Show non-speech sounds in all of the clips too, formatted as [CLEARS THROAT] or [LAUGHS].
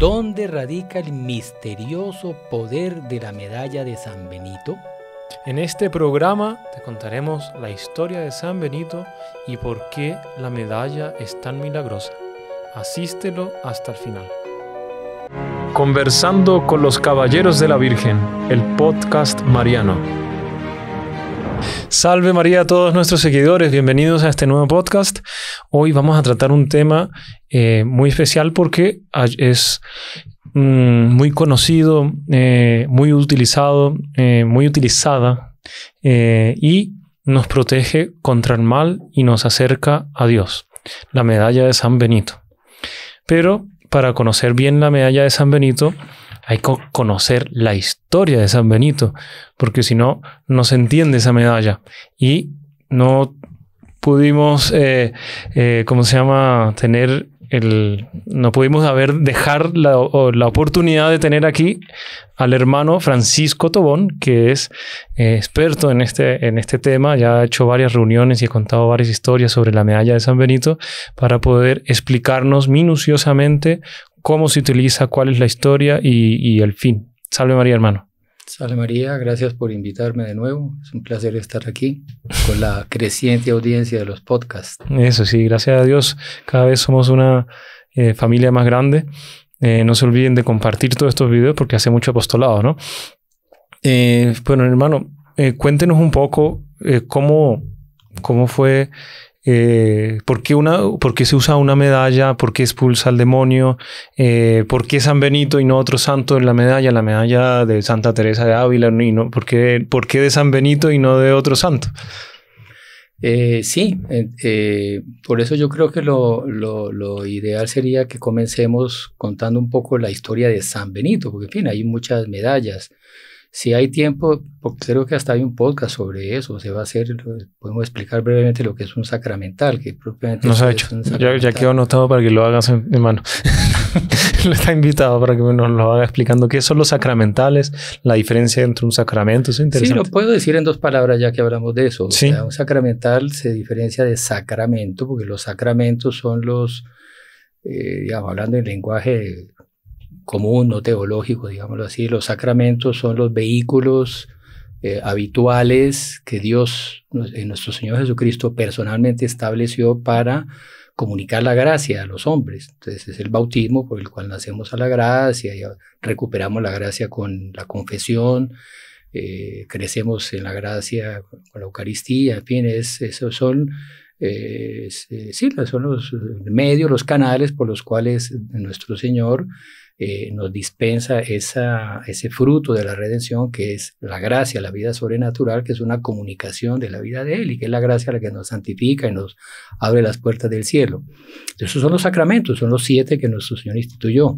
¿Dónde radica el misterioso poder de la medalla de San Benito? En este programa te contaremos la historia de San Benito y por qué la medalla es tan milagrosa. Asístelo hasta el final. Conversando con los Caballeros de la Virgen, el podcast Mariano. Salve María a todos nuestros seguidores, bienvenidos a este nuevo podcast. Hoy vamos a tratar un tema eh, muy especial porque es mm, muy conocido, eh, muy utilizado, eh, muy utilizada y nos protege contra el mal y nos acerca a Dios, la medalla de San Benito. Pero para conocer bien la medalla de San Benito, hay que conocer la historia de San Benito, porque si no, no se entiende esa medalla. Y no pudimos, eh, eh, ¿cómo se llama?, tener el, no pudimos haber dejar la, oportunidad de tener aquí al hermano Francisco Tobón, que es eh, experto en este, en este tema, ya ha hecho varias reuniones y ha contado varias historias sobre la medalla de San Benito, para poder explicarnos minuciosamente cómo se utiliza, cuál es la historia y, el fin. Salve María, hermano. Salve María, gracias por invitarme de nuevo. Es un placer estar aquí con la [LAUGHS] creciente audiencia de los podcasts. Eso sí, gracias a Dios, cada vez somos una eh, familia más grande. Eh, no se olviden de compartir todos estos videos porque hace mucho apostolado, ¿no? Eh, bueno, hermano, cuéntenos un poco cómo, cómo fue eh, ¿por, qué una, se usa una medalla? ¿Por qué expulsa al demonio? Eh, ¿Por qué San Benito y no otro santo en la medalla? La medalla de Santa Teresa de Ávila, y no, ¿por, qué, de San Benito y no de otro santo? Eh, sí, eh, por eso yo creo que lo, lo, ideal sería que comencemos contando un poco la historia de San Benito, porque en fin, hay muchas medallas. Si hay tiempo, porque creo que hasta hay un podcast sobre eso, se va a hacer, podemos explicar brevemente lo que es un sacramental, que propiamente ha hecho. Ya, quedó anotado para que lo hagas, hermano. [LAUGHS] lo está invitado para que nos lo haga explicando qué son los sacramentales, la diferencia entre un sacramento, es interesante. Sí, lo puedo decir en dos palabras ya que hablamos de eso. un sacramental se diferencia de sacramento, porque los sacramentos son los, eh, digamos, hablando en lenguaje común, no teológico, digámoslo así. Los sacramentos son los vehículos eh, habituales que Dios, eh, nuestro Señor Jesucristo, personalmente estableció para comunicar la gracia a los hombres. Entonces es el bautismo por el cual nacemos a la gracia recuperamos la gracia con la confesión, eh, crecemos en la gracia con la Eucaristía, en fin, esos son, son los medios, los canales por los cuales nuestro Señor eh, nos dispensa ese fruto de la redención que es la gracia, la vida sobrenatural, que es una comunicación de la vida de Él y que es la gracia la que nos santifica y nos abre las puertas del cielo. Esos son los sacramentos, son los siete que nuestro Señor instituyó.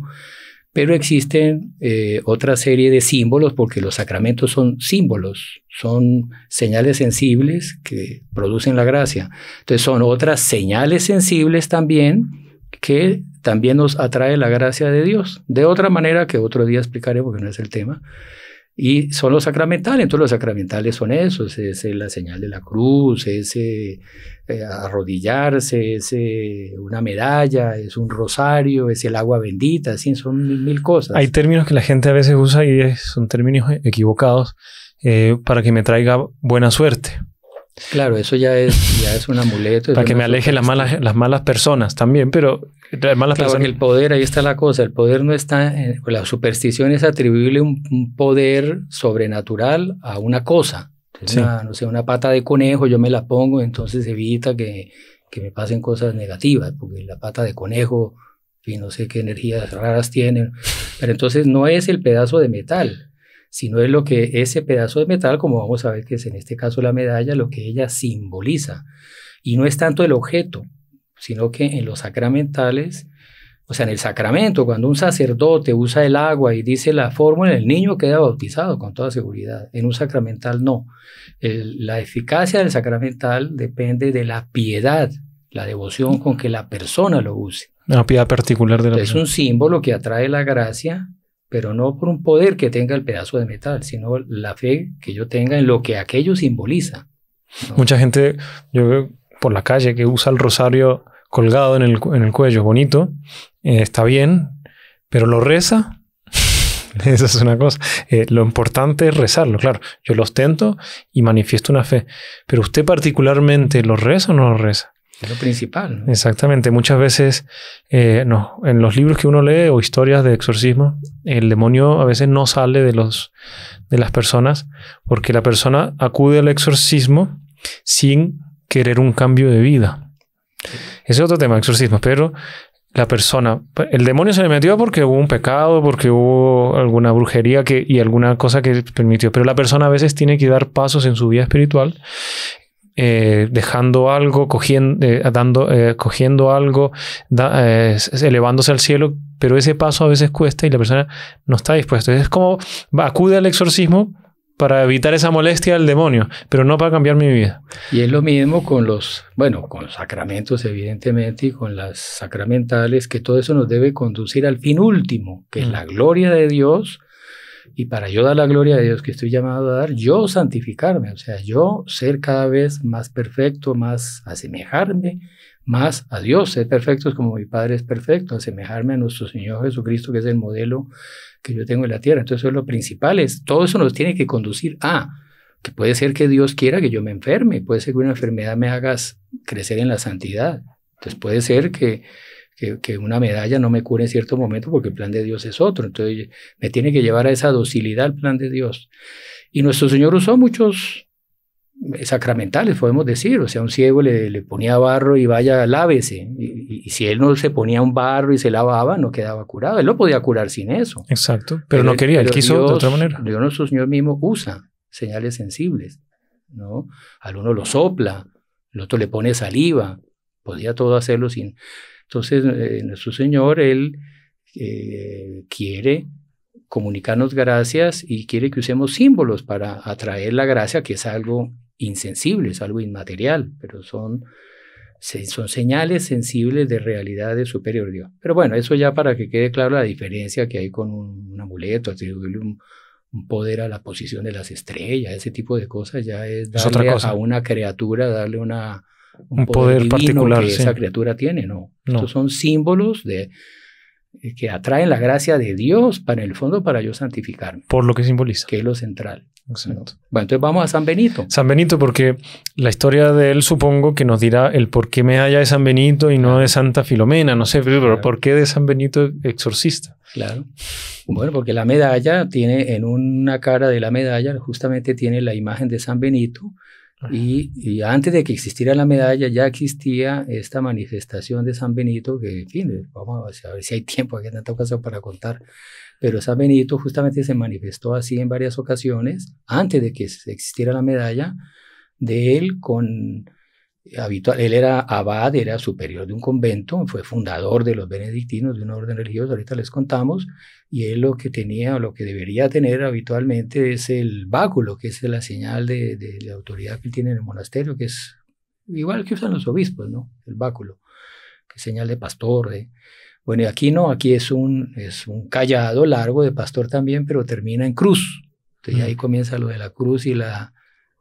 Pero existen eh, otra serie de símbolos, porque los sacramentos son símbolos, son señales sensibles que producen la gracia. Entonces son otras señales sensibles también que también nos atrae la gracia de Dios. De otra manera que otro día explicaré porque no es el tema. Y son los sacramentales, entonces los sacramentales son esos, es la señal de la cruz, es eh, arrodillarse, es una medalla, es un rosario, es el agua bendita, así son mil, cosas. Hay términos que la gente a veces usa y son términos equivocados eh, para que me traiga buena suerte. Claro, eso ya es, ya es un amuleto. para que me aleje las malas, las malas personas también, pero el poder, ahí está la cosa, el poder no está, pues, la superstición es atribuirle un, poder sobrenatural a una cosa. una, no sé, una pata de conejo, yo me la pongo, entonces evita que, que me pasen cosas negativas, porque la pata de conejo, no sé qué energías raras tienen, pero entonces no es el pedazo de metal, sino es lo que ese pedazo de metal, como vamos a ver que es en este caso la medalla, lo que ella simboliza. Y no es tanto el objeto, sino que en los sacramentales, o sea, en el sacramento, cuando un sacerdote usa el agua y dice la fórmula, el niño queda bautizado con toda seguridad. En un sacramental no. la eficacia del sacramental depende de la piedad, la devoción con que la persona lo use. Una piedad particular de la Es un símbolo que atrae la gracia, pero no por un poder que tenga el pedazo de metal, sino la fe que yo tenga en lo que aquello simboliza. Mucha gente, yo veo por la calle que usa el rosario colgado en el, cuello, bonito, eh, está bien, pero lo reza. [LAUGHS] Esa es una cosa. Eh, lo importante es rezarlo, claro. Yo lo ostento y manifiesto una fe. Pero usted particularmente lo reza o no lo reza. Es lo principal. Exactamente. Muchas veces eh, no, en los libros que uno lee o historias de exorcismo, el demonio a veces no sale de, los, de las personas porque la persona acude al exorcismo sin querer un cambio de vida. Ese es otro tema, exorcismo, pero la persona, el demonio se le metió porque hubo un pecado, porque hubo alguna brujería que, y alguna cosa que permitió, pero la persona a veces tiene que dar pasos en su vida espiritual eh, dejando algo, eh, eh, cogiendo, dando, algo, elevándose al cielo, pero ese paso a veces cuesta y la persona no está dispuesta. Es como acude al exorcismo para evitar esa molestia del demonio, pero no para cambiar mi vida. Y es lo mismo con los, bueno, con los sacramentos evidentemente y con las sacramentales, que todo eso nos debe conducir al fin último, que es mm. la gloria de Dios. Y para yo dar la gloria de Dios que estoy llamado a dar, yo santificarme, o sea, yo ser cada vez más perfecto, más asemejarme más a Dios, ser perfecto es como mi Padre es perfecto, asemejarme a nuestro Señor Jesucristo, que es el modelo que yo tengo en la tierra. Entonces, eso es lo principal. Es, todo eso nos tiene que conducir a que puede ser que Dios quiera que yo me enferme, puede ser que una enfermedad me haga crecer en la santidad. Entonces, puede ser que, que, una medalla no me cure en cierto momento porque el plan de Dios es otro. Entonces, me tiene que llevar a esa docilidad al plan de Dios. Y nuestro Señor usó muchos sacramentales, podemos decir. O sea, un ciego le, le ponía barro y vaya, lávese. Y, si él no se ponía un barro y se lavaba, no quedaba curado. Él no podía curar sin eso. Exacto, pero, no quería, él, quiso de otra manera. Dios nuestro Señor mismo usa señales sensibles, ¿no? Al uno lo sopla, al otro le pone saliva. Podía todo hacerlo sin... Entonces, eh, nuestro Señor, Él eh, quiere comunicarnos gracias y quiere que usemos símbolos para atraer la gracia, que es algo insensibles, algo inmaterial, pero son, son señales sensibles de realidades superiores. Dios. Pero bueno, eso ya para que quede claro la diferencia que hay con un, amuleto, atribuirle un, poder a la posición de las estrellas, ese tipo de cosas, ya es darle a una criatura, darle una, un, poder, particular que esa criatura tiene, no. Estos son símbolos de eh, que atraen la gracia de Dios para el fondo para yo santificarme. Por lo que simboliza. Que es lo central. Bueno, entonces vamos a San Benito. San Benito, porque la historia de él supongo que nos dirá el por qué medalla de San Benito y no de Santa Filomena, no sé, pero ¿por qué de San Benito exorcista? Claro. Bueno, porque la medalla tiene, en una cara de la medalla, justamente tiene la imagen de San Benito. Y, antes de que existiera la medalla, ya existía esta manifestación de San Benito, que, en fin, vamos a ver si hay tiempo, aquí en esta ocasión para contar pero San Benito justamente se manifestó así en varias ocasiones, antes de que existiera la medalla, de él con habitual, él era abad, era superior de un convento, fue fundador de los benedictinos, de una orden religiosa, ahorita les contamos, y él lo que tenía, lo que debería tener habitualmente es el báculo, que es la señal de, la autoridad que tiene en el monasterio, que es igual que usan los obispos, ¿no? El báculo, que es señal de pastor, de... Bueno, y aquí no, aquí es un, es un callado largo de pastor también, pero termina en cruz. Entonces ahí comienza lo de la cruz y la,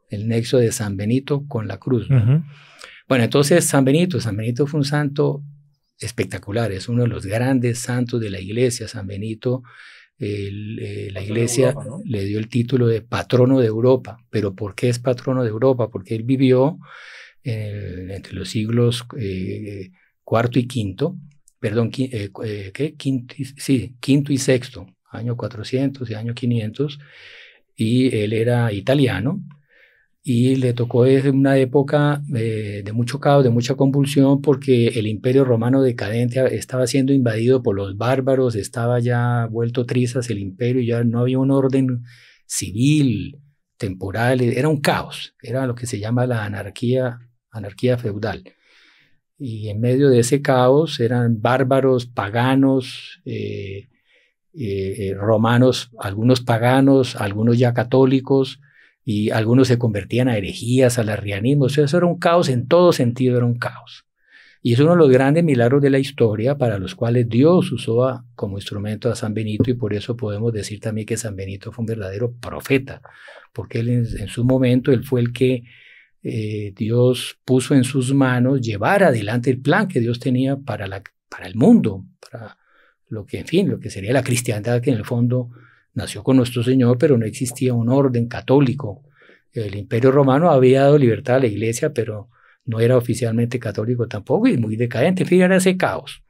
el nexo de San Benito con la cruz. Bueno, entonces San Benito, San Benito fue un santo espectacular, es uno de los grandes santos de la iglesia, San Benito. Eh, la iglesia le dio el título de patrono de Europa. ¿Pero por qué es patrono de Europa? Porque él vivió entre los siglos eh, cuarto y quinto perdón, eh, eh, ¿qué? Quinto, y, sí, quinto y sexto, año 400 y año 500, y él era italiano, y le tocó desde una época eh, de mucho caos, de mucha convulsión, porque el imperio romano decadente estaba siendo invadido por los bárbaros, estaba ya vuelto trizas el imperio, ya no había un orden civil, temporal, era un caos, era lo que se llama la anarquía, anarquía feudal y en medio de ese caos eran bárbaros, paganos, eh, eh, eh, romanos, algunos paganos, algunos ya católicos, y algunos se convertían a herejías, al arrianismo. eso era un caos, en todo sentido era un caos. Y es uno de los grandes milagros de la historia para los cuales Dios usó a, como instrumento a San Benito y por eso podemos decir también que San Benito fue un verdadero profeta, porque él en su momento, él fue el que eh, Dios puso en sus manos llevar adelante el plan que Dios tenía para, la, para el mundo, para lo que, en fin, lo que sería la cristiandad que en el fondo nació con nuestro Señor, pero no existía un orden católico. El imperio romano había dado libertad a la iglesia, pero no era oficialmente católico tampoco y muy decadente, en ese caos.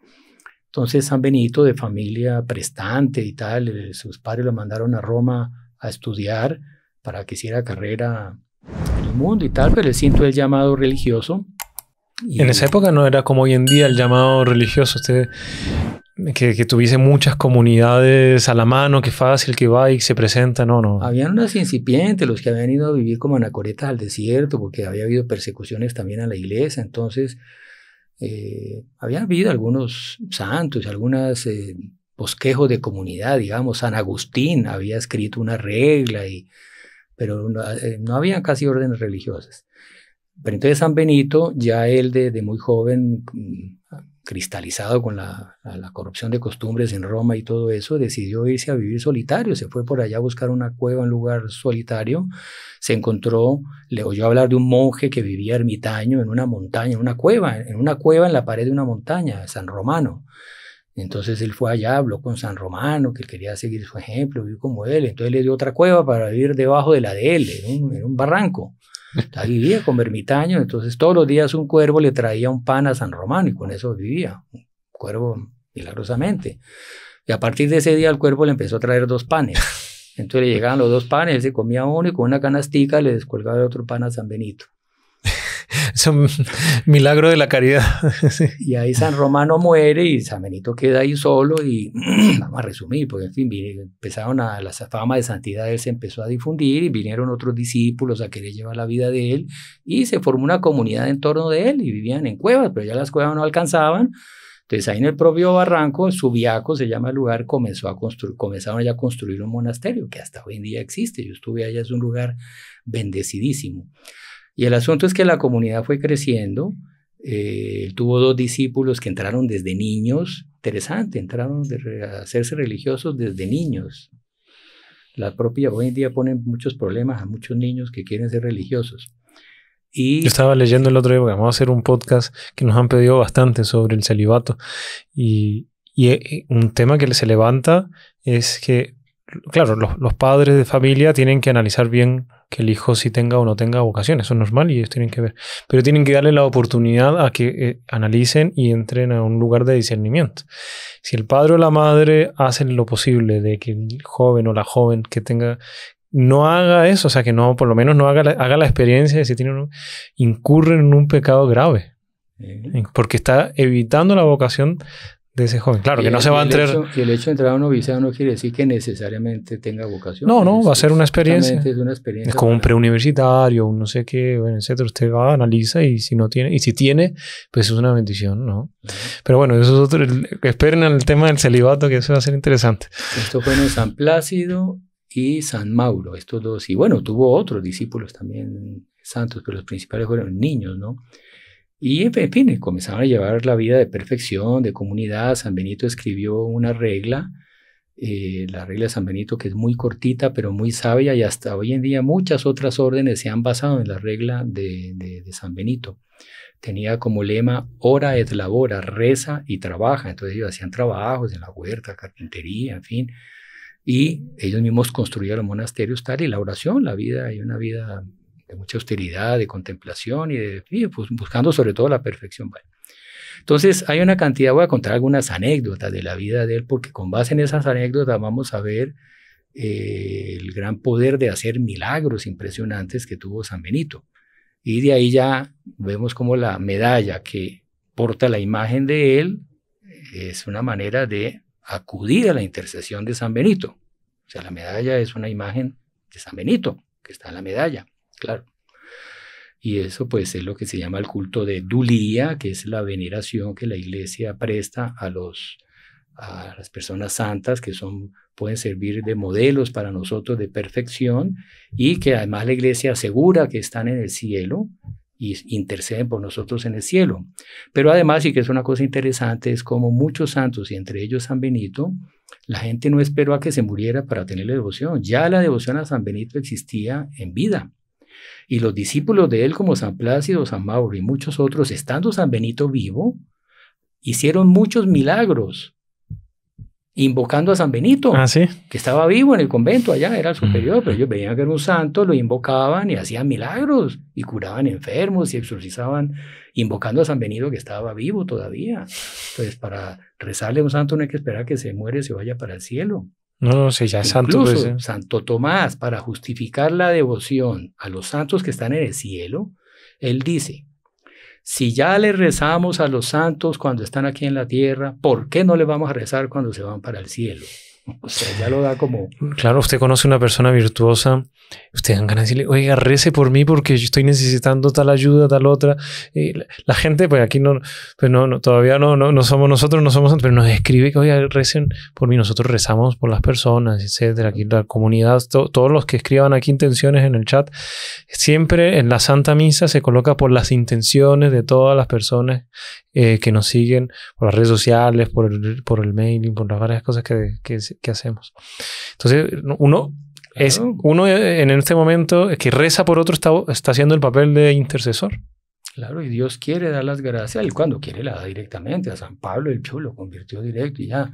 Entonces San Benito, de familia prestante y tal, eh, sus padres lo mandaron a Roma a estudiar para que hiciera carrera el mundo y tal, pero él siento el llamado religioso. en esa época no era como hoy en día el llamado religioso, usted, que, tuviese muchas comunidades a la mano, que fácil que va y se presenta, no, no. Habían unas incipientes, los que habían ido a vivir como anacoretas al desierto, porque había habido persecuciones también a la iglesia, entonces eh, había habido algunos santos, algunas... Eh, bosquejos de comunidad, digamos, San Agustín había escrito una regla y pero eh, no, había casi órdenes religiosas. Pero entonces San Benito, ya él de, muy joven, mm, cristalizado con la, corrupción de costumbres en Roma y todo eso, decidió irse a vivir solitario. Se fue por allá a buscar una cueva, en lugar solitario. Se encontró, le oyó hablar de un monje que vivía ermitaño en una montaña, en una cueva, en una cueva en la pared de una montaña, San Romano. Entonces él fue allá, habló con San Romano, que quería seguir su ejemplo, vivir como él. Entonces le dio otra cueva para vivir debajo de la de él, en un, barranco. Ahí vivía con vermitaños, entonces todos los días un cuervo le traía un pan a San Romano y con eso vivía, un cuervo milagrosamente. Y a partir de ese día el cuervo le empezó a traer dos panes. Entonces le llegaban los dos panes, él se comía uno y con una canastica le descolgaba el otro pan a San Benito. [LAUGHS] es un milagro de la caridad. [LAUGHS] y ahí San Romano muere y San Benito queda ahí solo y [CLEARS THROAT] vamos a resumir, porque en fin, empezaron a la fama de santidad él se empezó a difundir y vinieron otros discípulos a querer llevar la vida de él y se formó una comunidad en torno de él y vivían en cuevas, pero ya las cuevas no alcanzaban. Entonces ahí en el propio barranco, Subiaco se llama el lugar, comenzó a construir, comenzaron ya a construir un monasterio que hasta hoy en día existe. Yo estuve allá, es un lugar bendecidísimo. Y el asunto es que la comunidad fue creciendo. Eh, tuvo dos discípulos que entraron desde niños. Interesante, entraron de a hacerse religiosos desde niños. La propia hoy en día ponen muchos problemas a muchos niños que quieren ser religiosos. Y, Yo estaba leyendo el otro día, vamos a hacer un podcast que nos han pedido bastante sobre el celibato. Y, y eh, un tema que se levanta es que claro, los, padres de familia tienen que analizar bien que el hijo si tenga o no tenga vocación, eso es normal y ellos tienen que ver, pero tienen que darle la oportunidad a que eh, analicen y entren a un lugar de discernimiento. Si el padre o la madre hacen lo posible de que el joven o la joven que tenga no haga eso, o sea, que no, por lo menos no haga la, experiencia de si tiene un, incurre en un pecado grave, porque está evitando la vocación de ese joven. Claro, que no se va a entrar. y el hecho de entrar a un noviciado no quiere decir que necesariamente tenga vocación. No, no, va a ser una experiencia. Es, experiencia como un preuniversitario, un no sé qué, bueno, Usted va, analiza y si no tiene, y si tiene, pues es una bendición, ¿no? Pero bueno, eso es otro. esperen el tema del celibato, que eso va a ser interesante. Esto fue en San Plácido y San Mauro, estos dos. Y bueno, tuvo otros discípulos también santos, pero los principales fueron niños, ¿no? Y en fin, eh, comenzaron a llevar la vida de perfección, de comunidad. San Benito escribió una regla, eh, la regla de San Benito, que es muy cortita, pero muy sabia, y hasta hoy en día muchas otras órdenes se han basado en la regla de, San Benito. Tenía como lema, ora et labora, reza y trabaja. Entonces ellos hacían trabajos en la huerta, carpintería, en fin. Y ellos mismos construían los monasterios, tal, y la oración, la vida, y una vida de mucha austeridad, de contemplación y, de, pues, buscando sobre todo la perfección. Entonces, hay una cantidad, voy a contar algunas anécdotas de la vida de él, porque con base en esas anécdotas vamos a ver eh, el gran poder de hacer milagros impresionantes que tuvo San Benito. Y de ahí ya vemos como la medalla que porta la imagen de él es una manera de acudir a la intercesión de San Benito. O sea, la medalla es una imagen de San Benito que está en la medalla claro. Y eso pues es lo que se llama el culto de Dulía, que es la veneración que la iglesia presta a, los, a las personas santas que son, pueden servir de modelos para nosotros de perfección y que además la iglesia asegura que están en el cielo y interceden por nosotros en el cielo. Pero además, y que es una cosa interesante, es como muchos santos, y entre ellos San Benito, la gente no esperó a que se muriera para tener la devoción. Ya la devoción a San Benito existía en vida. Y los discípulos de él, como San Plácido, San Mauro y muchos otros, estando San Benito vivo, hicieron muchos milagros invocando a San Benito, ah, que estaba vivo en el convento allá, era el mm. superior, pero ellos veían que era un santo, lo invocaban y hacían milagros y curaban enfermos y exorcizaban invocando a San Benito que estaba vivo todavía. Entonces, para rezarle a un santo no hay que esperar que se muere se vaya para el cielo. No, no sé, ya Santo. Pues, ¿eh? Santo Tomás, para justificar la devoción a los santos que están en el cielo, él dice, si ya le rezamos a los santos cuando están aquí en la tierra, ¿por qué no le vamos a rezar cuando se van para el cielo? O sea, ya lo da como... Claro, usted conoce una persona virtuosa ustedes dan ganas de decirle, oiga, rece por mí porque yo estoy necesitando tal ayuda, tal otra. Y la, gente, pues aquí no, pues, no, no todavía no, no, no, somos nosotros, no somos, pero nos escribe que, oiga, recen por mí. Nosotros rezamos por las personas, etcétera. Aquí la comunidad, todos los que escriban aquí intenciones en el chat, siempre en la Santa Misa se coloca por las intenciones de todas las personas eh, que nos siguen por las redes sociales, por el, por el mailing, por las varias cosas que, que, que hacemos. Entonces, uno es uno eh, en este momento eh, que reza por otro está, está haciendo el papel de intercesor. Claro, y Dios quiere dar las gracias, y cuando quiere la da directamente. A San Pablo el Chulo lo convirtió directo y ya.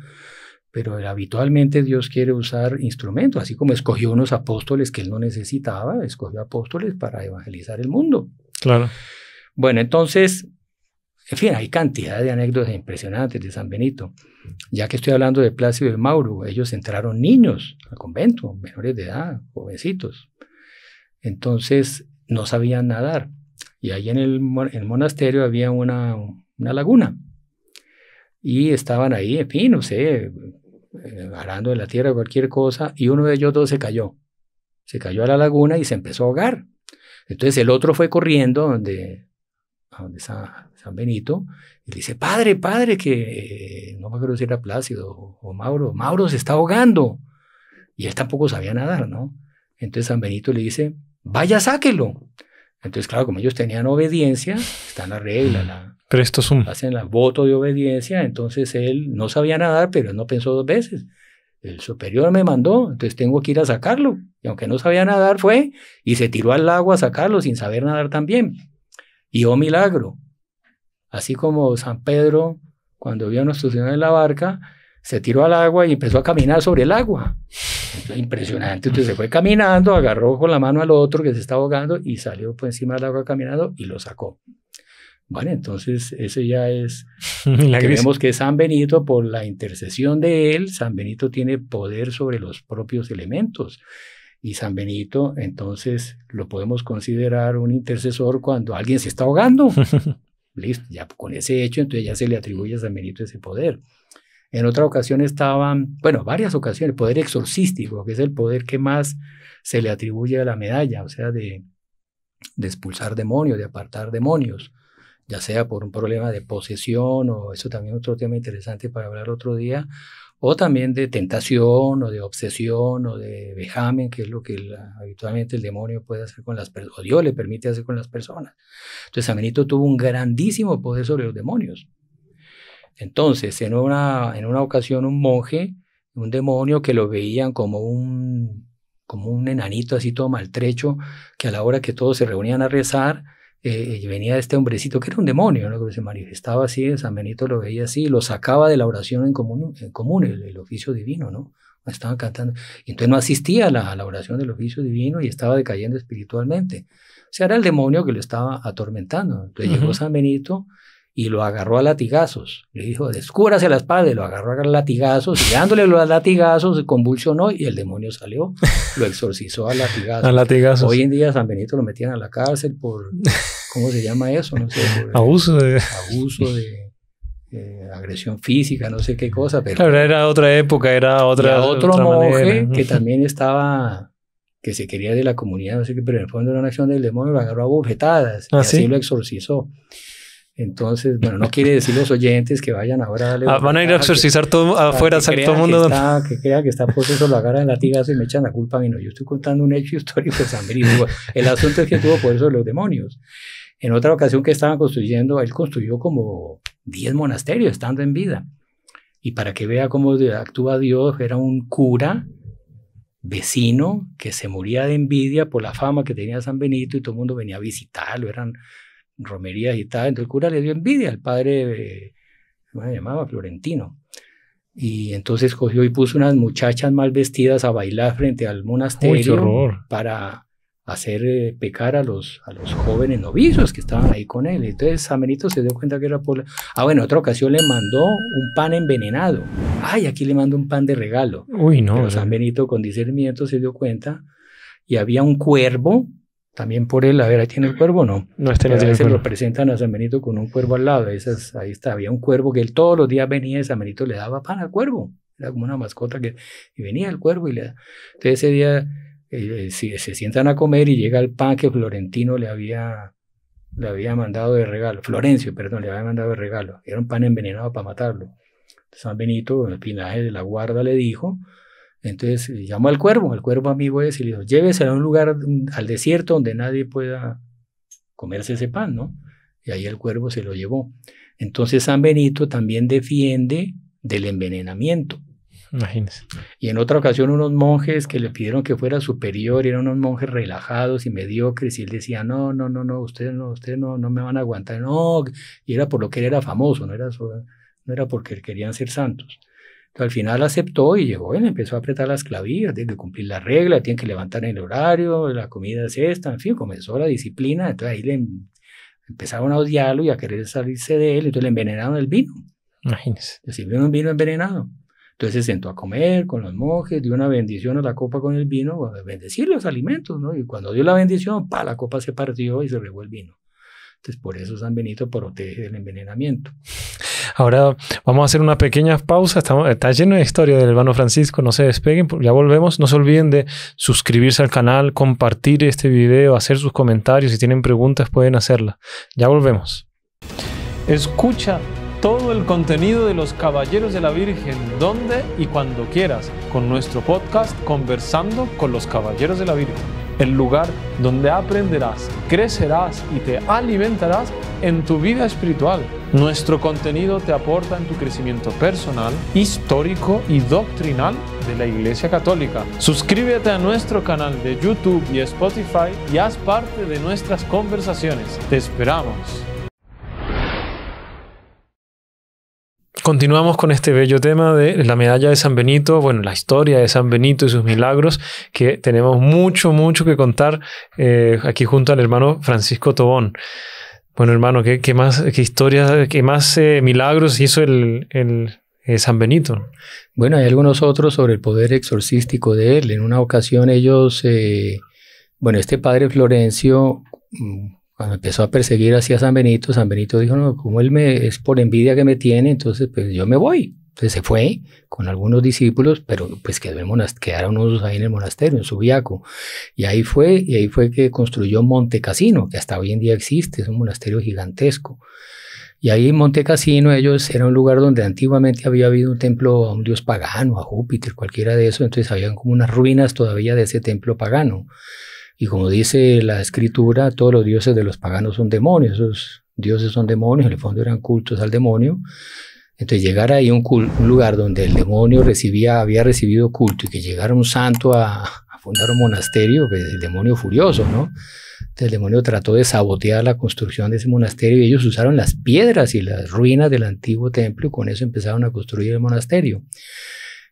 Pero eh, habitualmente Dios quiere usar instrumentos, así como escogió unos apóstoles que él no necesitaba, escogió apóstoles para evangelizar el mundo. Claro. Bueno, entonces en fin, hay cantidad de anécdotas impresionantes de San Benito. Ya que estoy hablando de Plácido y Mauro, ellos entraron niños al convento, menores de edad, jovencitos. Entonces no sabían nadar. Y ahí en el, monasterio había una, una, laguna. Y estaban ahí, en fin, no sé, eh, arando de la tierra, cualquier cosa. Y uno de ellos dos se cayó. Se cayó a la laguna y se empezó a ahogar. Entonces el otro fue corriendo donde donde está San Benito, y le dice, padre, padre, que eh, no me acuerdo si era Plácido o, Mauro, Mauro se está ahogando. Y él tampoco sabía nadar, ¿no? Entonces San Benito le dice, vaya, sáquelo. Entonces, claro, como ellos tenían obediencia, está en la regla, la, [LAUGHS] hacen la voto de obediencia, entonces él no sabía nadar, pero no pensó dos veces. El superior me mandó, entonces tengo que ir a sacarlo. Y aunque no sabía nadar, fue y se tiró al agua a sacarlo sin saber nadar también. Y oh milagro, así como San Pedro, cuando vio a nuestro Señor en la barca, se tiró al agua y empezó a caminar sobre el agua. impresionante. Entonces se fue caminando, agarró con la mano al otro que se estaba ahogando y salió por encima del agua caminando y lo sacó. Bueno, entonces ese ya es, [LAUGHS] creemos que San Benito, por la intercesión de él, San Benito tiene poder sobre los propios elementos. Y San Benito, entonces, lo podemos considerar un intercesor cuando alguien se está ahogando. [LAUGHS] Listo, ya con ese hecho, entonces ya se le atribuye a San Benito ese poder. En otra ocasión estaban, bueno, varias ocasiones, el poder exorcístico, que es el poder que más se le atribuye a la medalla, o sea, de, de expulsar demonios, de apartar demonios, ya sea por un problema de posesión o eso también es otro tema interesante para hablar otro día, o también de tentación o de obsesión o de vejamen, que es lo que habitualmente el demonio puede hacer con las personas, o Dios le permite hacer con las personas. Entonces, benito tuvo un grandísimo poder sobre los demonios. Entonces, en una, en una ocasión un monje, un demonio que lo veían como un, como un enanito así todo maltrecho, que a la hora que todos se reunían a rezar, eh, venía este hombrecito que era un demonio, que se manifestaba así, San Benito lo veía así, lo sacaba de la oración en común, en común el, oficio divino, ¿no? Estaba cantando. Y entonces no asistía a la, oración del oficio divino y estaba decayendo espiritualmente. O sea, era el demonio que lo estaba atormentando. Entonces llegó San Benito y lo agarró a latigazos. Le dijo, descúbrase las espalda, lo agarró a latigazos, y dándole los latigazos, se convulsionó y el demonio salió. Lo exorcizó a latigazos. a latigazos. Hoy en día San Benito lo metían a la cárcel por, ¿cómo se llama eso? No sé, eh, abuso de... Abuso de... agresión física, no sé qué cosa, pero... Claro, era otra época, era otra... otro monje que también estaba que se quería de la comunidad, no sé qué, pero en el fondo era una acción del demonio, lo agarró a bofetadas ¿Ah, así lo exorcizó. Entonces, bueno, no quiere decir los oyentes que vayan ahora a ah, van a ir a exorcizar todo afuera, salir todo el mundo. Que, que crea que está eso lo agarran latigazo y me echan la culpa a mí. No, yo estoy contando un hecho histórico de San Benito, El asunto es que tuvo por eso los demonios. En otra ocasión que estaban construyendo, él construyó como 10 monasterios estando en vida. Y para que vea cómo actúa Dios, era un cura vecino que se moría de envidia por la fama que tenía San Benito y todo el mundo venía a visitarlo. Eran romería y tal. Entonces el cura le dio envidia al padre, eh, se llamaba? Florentino. Y entonces cogió y puso unas muchachas mal vestidas a bailar frente al monasterio para hacer eh, pecar a los, a los jóvenes novicios que estaban ahí con él. Entonces San Benito se dio cuenta que era por... Ah, bueno, otra ocasión le mandó un pan envenenado. Ay, aquí le mandó un pan de regalo. Uy, no. Pero San Benito con discernimiento se dio cuenta y había un cuervo también por él, a ver, ahí tiene el cuervo, no. No, este no lo presentan a San Benito con un cuervo al lado. ahí está, había un cuervo que él todos los días venía y San Benito le daba pan al cuervo. Era como una mascota que y venía el cuervo y le daba. Entonces ese día eh, eh, se, sientan a comer y llega el pan que Florentino le había le había mandado de regalo, Florencio, perdón, le había mandado de regalo, era un pan envenenado para matarlo. San Benito, en el pinaje de la guarda, le dijo, entonces llamó al cuervo, el cuervo amigo es y le dijo, llévese a un lugar, al desierto donde nadie pueda comerse ese pan, ¿no? Y ahí el cuervo se lo llevó. Entonces San Benito también defiende del envenenamiento. Imagínense. Y en otra ocasión unos monjes que le pidieron que fuera superior, eran unos monjes relajados y mediocres, y él decía, no, no, no, no, ustedes no, ustedes no, no me van a aguantar, no, y era por lo que él era famoso, no era, no era porque querían ser santos al final aceptó y llegó, él empezó a apretar las clavillas, tiene que cumplir la regla, tiene que levantar el horario, la comida es esta, en fin, comenzó la disciplina, entonces ahí le em, empezaron a odiarlo y a querer salirse de él, entonces le envenenaron el vino. Imagínense. Le sirvieron un vino envenenado. Entonces se sentó a comer con los monjes, dio una bendición a la copa con el vino, bendecir los alimentos, ¿no? Y cuando dio la bendición, pa, la copa se partió y se regó el vino. Entonces por eso San Benito protege del envenenamiento. Ahora vamos a hacer una pequeña pausa. Estamos, está lleno de historia del hermano Francisco. No se despeguen, ya volvemos. No se olviden de suscribirse al canal, compartir este video, hacer sus comentarios. Si tienen preguntas, pueden hacerlas. Ya volvemos. Escucha todo el contenido de los Caballeros de la Virgen, donde y cuando quieras, con nuestro podcast Conversando con los Caballeros de la Virgen el lugar donde aprenderás, crecerás y te alimentarás en tu vida espiritual. Nuestro contenido te aporta en tu crecimiento personal, histórico y doctrinal de la Iglesia Católica. Suscríbete a nuestro canal de YouTube y Spotify y haz parte de nuestras conversaciones. Te esperamos. Continuamos con este bello tema de la medalla de San Benito, bueno, la historia de San Benito y sus milagros, que tenemos mucho, mucho que contar eh, aquí junto al hermano Francisco Tobón. Bueno, hermano, ¿qué, más, qué historias, qué más eh, milagros hizo el, eh, San Benito? Bueno, hay algunos otros sobre el poder exorcístico de él. En una ocasión ellos, eh, bueno, este padre Florencio, mm, cuando empezó a perseguir hacia San Benito, San Benito dijo, no, como él me, es por envidia que me tiene, entonces pues yo me voy. Entonces se fue con algunos discípulos, pero pues quedó quedaron unos ahí en el monasterio, en Subiaco. Y ahí fue, y ahí fue que construyó Monte que hasta hoy en día existe, es un monasterio gigantesco. Y ahí en Monte ellos era un lugar donde antiguamente había habido un templo a un dios pagano, a Júpiter, cualquiera de eso. Entonces habían como unas ruinas todavía de ese templo pagano. Y como dice la escritura, todos los dioses de los paganos son demonios. Esos dioses son demonios, en el fondo eran cultos al demonio. Entonces llegar ahí a un, lugar donde el demonio había recibido culto y que llegara un santo a, fundar un monasterio, pues, el demonio furioso, ¿no? el demonio trató de sabotear la construcción de ese monasterio y ellos usaron las piedras y las ruinas del antiguo templo y con eso empezaron a construir el monasterio.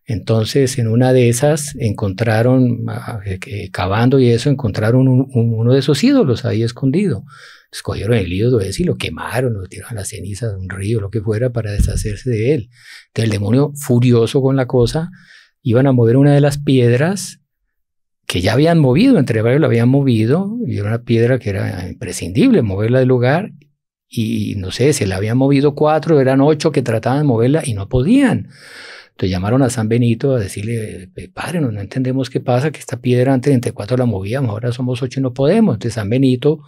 Entonces, en una de esas encontraron, cavando y eso, encontraron uno de esos ídolos ahí escondido escogieron cogieron el hilo de ese y lo quemaron, lo tiraron a las cenizas de un río, lo que fuera, para deshacerse de él. Entonces el demonio, furioso con la cosa, iban a mover una de las piedras que ya habían movido, entre varios la habían movido, y era una piedra que era imprescindible moverla del lugar, y no sé, se la habían movido cuatro, eran ocho que trataban de moverla y no podían. Entonces llamaron a San Benito a decirle, padre, no, entendemos qué pasa, que esta piedra antes de cuatro la movíamos, ahora somos ocho y no podemos. Entonces San Benito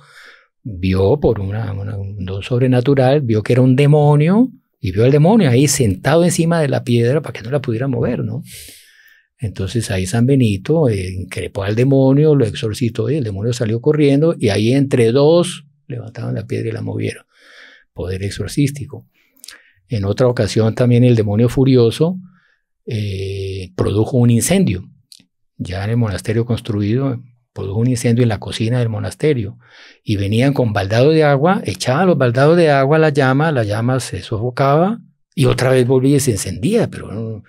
vio por una, un don sobrenatural, vio que era un demonio y vio al demonio ahí sentado encima de la piedra para que no la pudiera mover, ¿no? Entonces ahí San Benito eh, increpó al demonio, lo exorcitó y el demonio salió corriendo y ahí entre dos levantaron la piedra y la movieron. Poder exorcístico. En otra ocasión también el demonio furioso eh, produjo un incendio, ya en el monasterio construido produjo un incendio en la cocina del monasterio y venían con baldado de agua, echaban los baldados de agua a la llama, la llama se sofocaba y otra vez volvía y se encendía, pero un,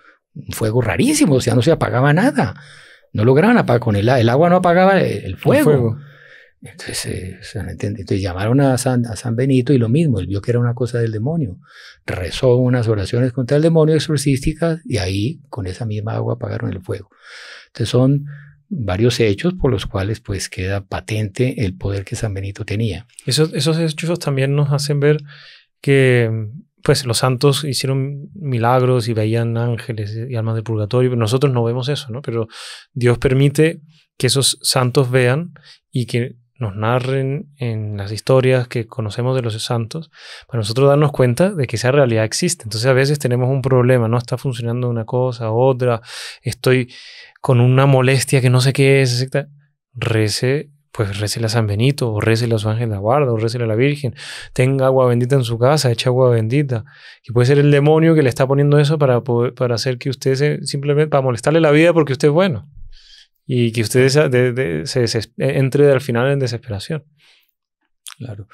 fuego rarísimo, o sea, no se apagaba nada. No lograban apagar con el, el agua, no apagaba el, fuego. Eh, Entonces, llamaron a a San, Benito y lo mismo, él vio que era una cosa del demonio. Rezó unas oraciones contra el demonio exorcísticas y ahí con esa misma agua apagaron el fuego. Entonces son varios hechos por los cuales pues queda patente el poder que San Benito tenía. Esos, esos hechos también nos hacen ver que pues los santos hicieron milagros y veían ángeles y almas del purgatorio, nosotros no vemos eso, ¿no? Pero Dios permite que esos santos vean y que nos narren en las historias que conocemos de los santos, para nosotros darnos cuenta de que esa realidad existe. Entonces a veces tenemos un problema, no está funcionando una cosa, otra, estoy con una molestia que no sé qué es, etc. Rece, pues rece la San Benito, o rece a su ángel de la guarda, o a la Virgen, tenga agua bendita en su casa, echa agua bendita, y puede ser el demonio que le está poniendo eso para, para hacer que usted simplemente, para molestarle la vida porque usted es bueno y que usted se, e, entre al final en desesperación. Claro.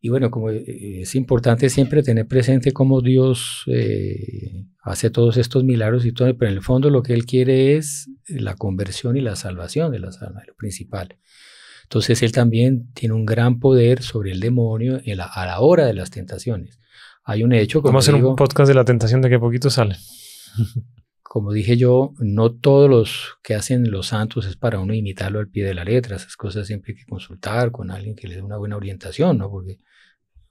Y bueno, como eh, es importante siempre tener presente cómo Dios eh, hace todos estos milagros y todo, pero en el fondo lo que Él quiere es la conversión y la salvación de las almas, lo principal. Entonces Él también tiene un gran poder sobre el demonio en a la hora de las tentaciones. Hay un hecho Vamos a hacer un podcast de la tentación de que poquito sale. [LAUGHS] Como dije yo, no todos los que hacen los santos es para uno imitarlo al pie de la letra. Esas cosas siempre hay que consultar con alguien que le dé una buena orientación, ¿no? Porque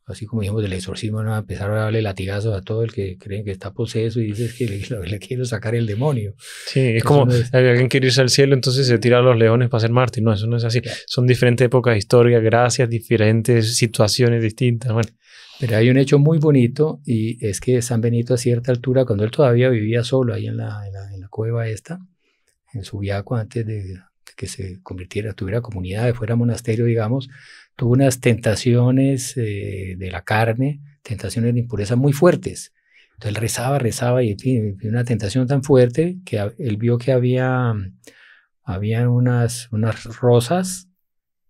así como dijimos del exorcismo, no va a empezar a darle latigazos a todo el que cree que está poseso y dices que [LAUGHS] le, quiero sacar el demonio. Sí, es como alguien quiere irse al cielo, entonces se tira a los leones para ser mártir. No, eso no es así. Son diferentes épocas de historia, gracias, diferentes situaciones distintas. Bueno. Pero hay un hecho muy bonito y es que San Benito a cierta altura, cuando él todavía vivía solo ahí en la, en la, cueva esta, en Subiaco, antes de que se convirtiera, tuviera comunidad, fuera monasterio, digamos, tuvo unas tentaciones eh, de la carne, tentaciones de impureza muy fuertes. Entonces él rezaba, rezaba y en fin, una tentación tan fuerte que él vio que había, unas, unas rosas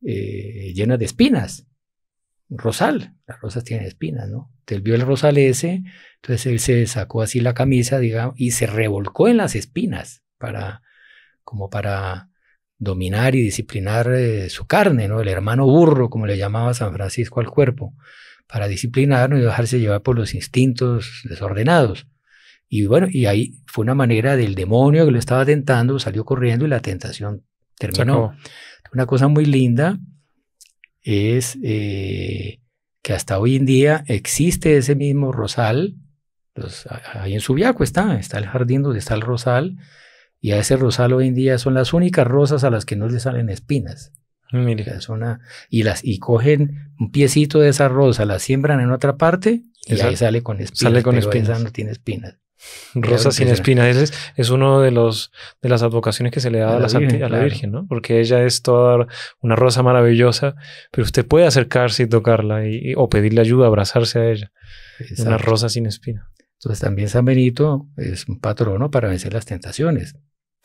eh, llenas de espinas rosal. Las rosas tienen espinas, ¿no? Entonces él vio el rosal ese, entonces él se sacó así la camisa, digamos, y se revolcó en las espinas para, como para dominar y disciplinar eh, su carne, ¿no? El hermano burro, como le llamaba San Francisco al cuerpo, para disciplinarnos y dejarse llevar por los instintos desordenados. Y bueno, y ahí fue una manera del demonio que lo estaba tentando, salió corriendo y la tentación terminó. Una cosa muy linda es eh, que hasta hoy en día existe ese mismo rosal, los, pues, ahí en Subiaco está, está el jardín donde está el rosal, y a ese rosal hoy en día son las únicas rosas a las que no le salen espinas. y, las, y cogen un piecito de esa rosa, la siembran en otra parte y ahí sale con espinas. Sale con espinas. no tiene espinas. Rosa sin espina, es, es uno de los de las advocaciones que se le da a la, Virgen, ¿no? Porque ella es toda una rosa maravillosa, pero usted puede acercarse y tocarla o pedirle ayuda, abrazarse a ella. es Una rosa sin espina. Entonces también San Benito es un patrono para vencer las tentaciones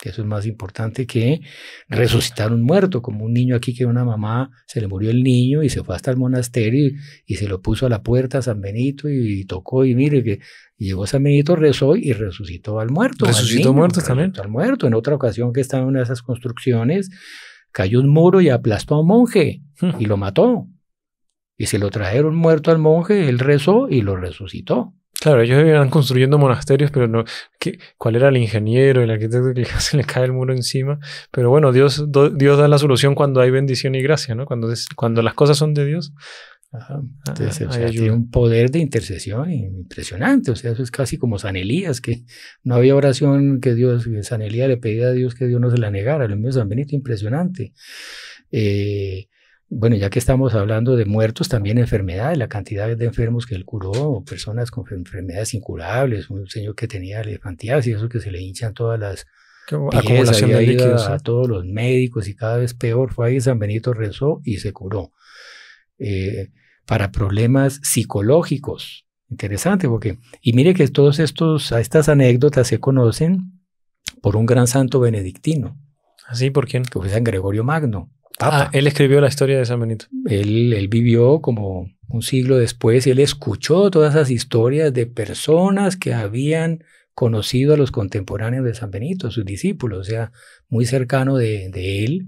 que eso es más importante que resucitar un muerto, como un niño aquí que una mamá se le murió el niño y se fue hasta el monasterio y, se lo puso a la puerta a San Benito y, tocó y mire que llegó San Benito, rezó y resucitó al muerto. Resucitó muerto también. Al muerto. En otra ocasión que estaba en una de esas construcciones, cayó un muro y aplastó a un monje hmm. y lo mató. Y se lo trajeron muerto al monje, él rezó y lo resucitó. Claro, ellos iban construyendo monasterios, pero no, ¿qué, ¿cuál era el ingeniero, el arquitecto que se [LAUGHS] le cae el muro encima? Pero bueno, Dios, Dios da la solución cuando hay bendición y gracia, ¿no? Cuando, cuando las cosas son de Dios. Hay ah, tiene un poder de intercesión impresionante. O sea, eso es casi como San Elías, que no había oración que Dios, San Elías le pedía a Dios que Dios no se la negara. Lo mismo San Benito, impresionante. Eh, bueno, ya que estamos hablando de muertos, también enfermedades, la cantidad de enfermos que él curó, personas con enfermedades incurables, un señor que tenía elefantiasis, eso que se le hinchan todas las de a, ¿eh? todos los médicos y cada vez peor. Fue ahí San Benito rezó y se curó. Eh, para problemas psicológicos, interesante, porque, y mire que todas estos, estas anécdotas se conocen por un gran santo benedictino. ¿Así? ¿Ah, ¿Por quién? Que fue San Gregorio Magno. Ah, él escribió la historia de San Benito. Él, vivió como un siglo después y él escuchó todas esas historias de personas que habían conocido a los contemporáneos de San Benito, sus discípulos, o sea, muy cercano de, él.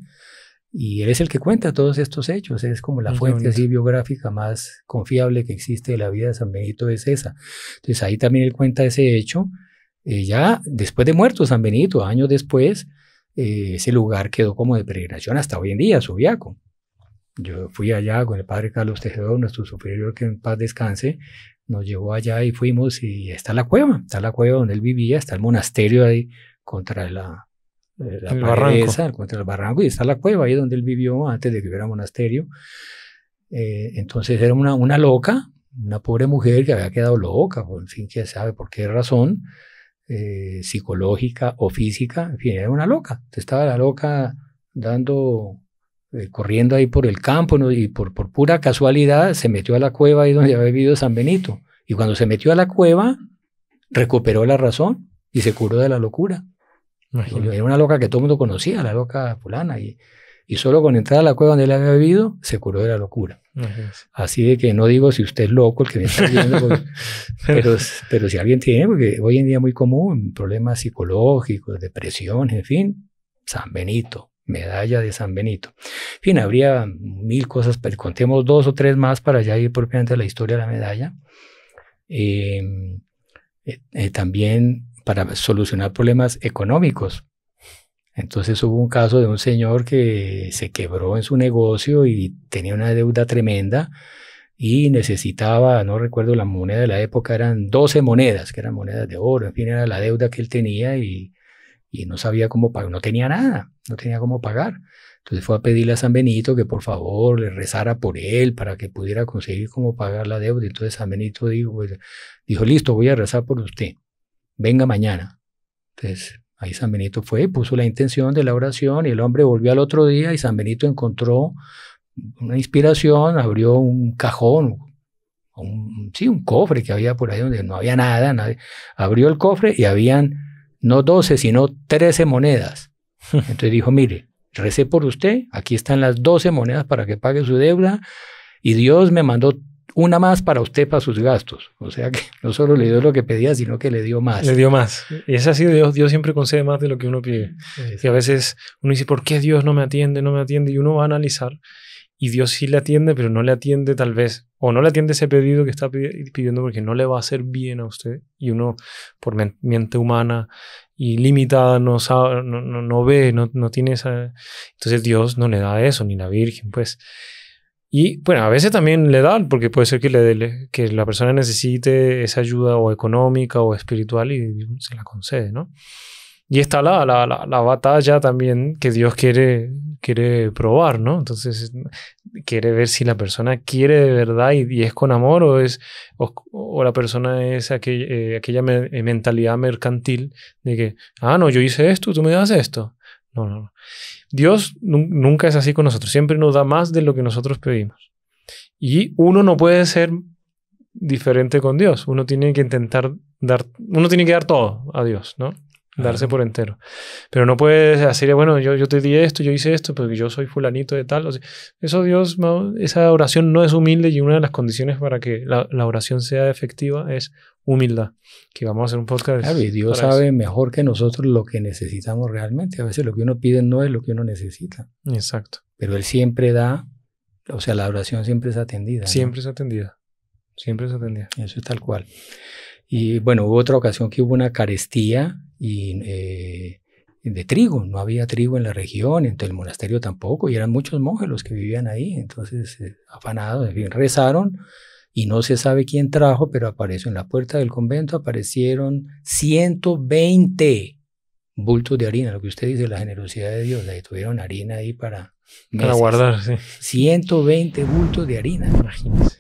Y él es el que cuenta todos estos hechos, es como la fuente biográfica más confiable que existe de la vida de San Benito es esa. Entonces ahí también él cuenta ese hecho, eh, ya después de muerto San Benito, años después, eh, ese lugar quedó como de peregrinación hasta hoy en día, Zubiaco, Yo fui allá con el padre Carlos Tejedor, nuestro superior que en paz descanse, nos llevó allá y fuimos y está la cueva, está la cueva donde él vivía, está el monasterio ahí contra la, eh, la el barranco. contra el barranco y está la cueva ahí donde él vivió antes de que hubiera monasterio. Eh, entonces era una, una loca, una pobre mujer que había quedado loca, por en fin, quién sabe por qué razón, eh, psicológica o física, en fin, era una loca. Estaba la loca dando, eh, corriendo ahí por el campo y por, pura casualidad se metió a la cueva ahí donde había vivido San Benito. Y cuando se metió a la cueva, recuperó la razón y se curó de la locura. Era una loca que todo el mundo conocía, la loca fulana. Y, y solo con entrar a la cueva donde él había vivido, se curó de la locura. Así, de que no digo si usted es loco el que me está viendo, [LAUGHS] pero, pero si alguien tiene, porque hoy en día es muy común, problemas psicológicos, depresión, en fin, San Benito, medalla de San Benito. En fin, habría mil cosas, pero contemos dos o tres más para ya ir propiamente a la historia de la medalla. Eh, eh, eh, también para solucionar problemas económicos. Entonces hubo un caso de un señor que se quebró en su negocio y tenía una deuda tremenda y necesitaba, no recuerdo la moneda de la época, eran 12 monedas, que eran monedas de oro, en fin, era la deuda que él tenía y, no sabía cómo pagar, no tenía nada, no tenía cómo pagar. Entonces fue a pedirle a San Benito que por favor le rezara por él para que pudiera conseguir cómo pagar la deuda. Entonces San Benito dijo, pues, dijo listo, voy a rezar por usted, venga mañana. Entonces Ahí San Benito fue, puso la intención de la oración y el hombre volvió al otro día y San Benito encontró una inspiración, abrió un cajón, un, sí, un cofre que había por ahí donde no había nada, abrió el cofre y habían no 12, sino 13 monedas. Entonces dijo, mire, recé por usted, aquí están las 12 monedas para que pague su deuda y Dios me mandó una más para usted, para sus gastos. O sea que no solo le dio lo que pedía, sino que le dio más. Le dio más. Y es así, Dios, Dios siempre concede más de lo que uno pide. Y a veces uno dice, ¿por qué Dios no me atiende, no me atiende? Y uno va a analizar y Dios sí le atiende, pero no le atiende tal vez, o no le atiende ese pedido que está pidiendo porque no le va a hacer bien a usted. Y uno, por mente humana y limitada, no, sabe, no, ve, no, no tiene esa... Entonces Dios no le da eso, ni la Virgen, pues. Y bueno, a veces también le dan, porque puede ser que, le, que la persona necesite esa ayuda o económica o espiritual y se la concede, ¿no? Y está la, la, la, batalla también que Dios quiere, quiere probar, ¿no? Entonces, quiere ver si la persona quiere de verdad y, y es con amor o, es, o, la persona es eh, aquella, aquella eh, mentalidad mercantil de que, ah, no, yo hice esto, tú me das esto. No, no, no. Dios nunca es así con nosotros, siempre nos da más de lo que nosotros pedimos. Y uno no puede ser diferente con Dios, uno tiene que intentar dar, uno tiene que dar todo a Dios, ¿no? Darse por entero. Pero no puede decir, bueno, yo, te di esto, yo hice esto, porque yo soy fulanito de tal. eso Dios, esa oración no es humilde y una de las condiciones para que la oración sea efectiva es humildad, que vamos a hacer un podcast. Claro, Dios sabe mejor que nosotros lo que necesitamos realmente. A veces lo que uno pide no es lo que uno necesita. Exacto. Pero Él siempre da, o sea, la oración siempre es atendida. Siempre es atendida. Siempre es atendida. Eso es tal cual. Y bueno, hubo otra ocasión que hubo una carestía y, eh, de trigo. No había trigo en la región, en el monasterio tampoco, y eran muchos monjes los que vivían ahí. Entonces, eh, afanados, en fin, rezaron y no se sabe quién trajo, pero apareció en la puerta del convento, aparecieron 120 bultos de harina, lo que usted dice, la generosidad de Dios, ahí tuvieron harina ahí para... guardar, 120 bultos de harina, imagínense.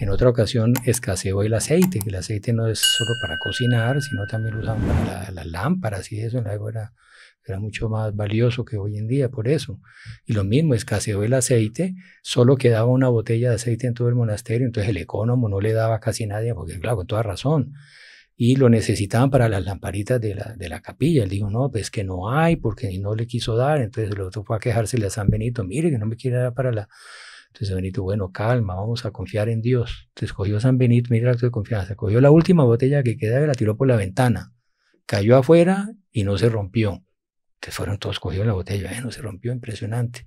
En otra ocasión escaseó el aceite, que el aceite no es solo para cocinar, sino también lo usaban las la lámparas y eso, en la época era era mucho más valioso que hoy en día por eso. Y lo mismo, escaseó el aceite, solo quedaba una botella de aceite en todo el monasterio, entonces el ecónomo no le daba casi nadie, porque claro, con toda razón. Y lo necesitaban para las lamparitas de la, de la capilla. Él dijo, no, pues que no hay, porque no le quiso dar. Entonces el otro fue a quejársele a San Benito, mire que no me quiere dar para la... Entonces Benito, bueno, calma, vamos a confiar en Dios. Entonces cogió San Benito, mire el acto de confianza, cogió la última botella que quedaba y la tiró por la ventana. Cayó afuera y no se rompió. Entonces fueron todos cogidos la botella, bueno, se rompió, impresionante.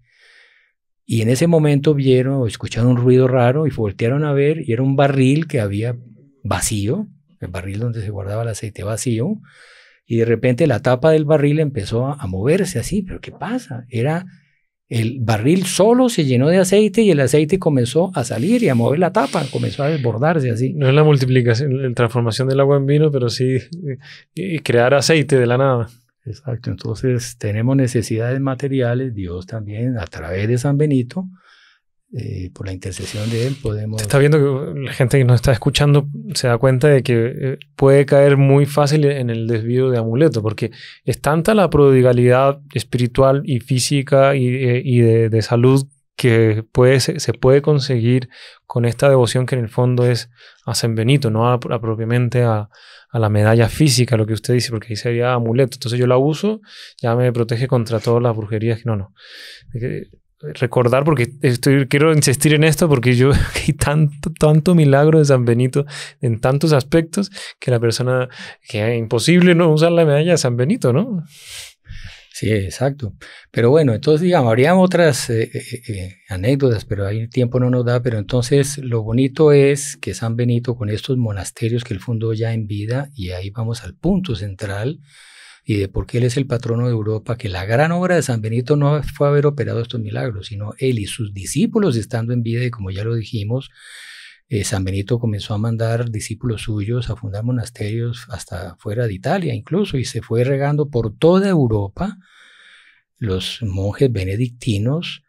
Y en ese momento vieron o escucharon un ruido raro y voltearon a ver y era un barril que había vacío, el barril donde se guardaba el aceite vacío, y de repente la tapa del barril empezó a, a moverse así, pero ¿qué pasa? Era el barril solo se llenó de aceite y el aceite comenzó a salir y a mover la tapa, comenzó a desbordarse así. No es la multiplicación, la transformación del agua en vino, pero sí eh, eh, crear aceite de la nada. Exacto, entonces tenemos necesidades materiales, Dios también a través de San Benito, eh, por la intercesión de él podemos... está viendo que la gente que nos está escuchando se da cuenta de que eh, puede caer muy fácil en el desvío de amuleto, porque es tanta la prodigalidad espiritual y física y, eh, de, salud que puede, se, puede conseguir con esta devoción que en el fondo es a San Benito, no a propiamente a, a la medalla física, lo que usted dice, porque ahí sería amuleto. Entonces yo la uso, ya me protege contra todas las brujerías. No, no. Eh, recordar, porque estoy, quiero insistir en esto, porque yo [LAUGHS] hay tanto, tanto milagro de San Benito en tantos aspectos que la persona, que es imposible no usar la medalla de San Benito, ¿no? Sí, exacto. Pero bueno, entonces, digamos, habrían otras eh, eh, eh, anécdotas, pero ahí el tiempo no nos da. Pero entonces, lo bonito es que San Benito, con estos monasterios que él fundó ya en vida, y ahí vamos al punto central, y de por qué él es el patrono de Europa, que la gran obra de San Benito no fue haber operado estos milagros, sino él y sus discípulos estando en vida, y como ya lo dijimos, eh, San Benito comenzó a mandar discípulos suyos a fundar monasterios hasta fuera de Italia incluso, y se fue regando por toda Europa los monjes benedictinos,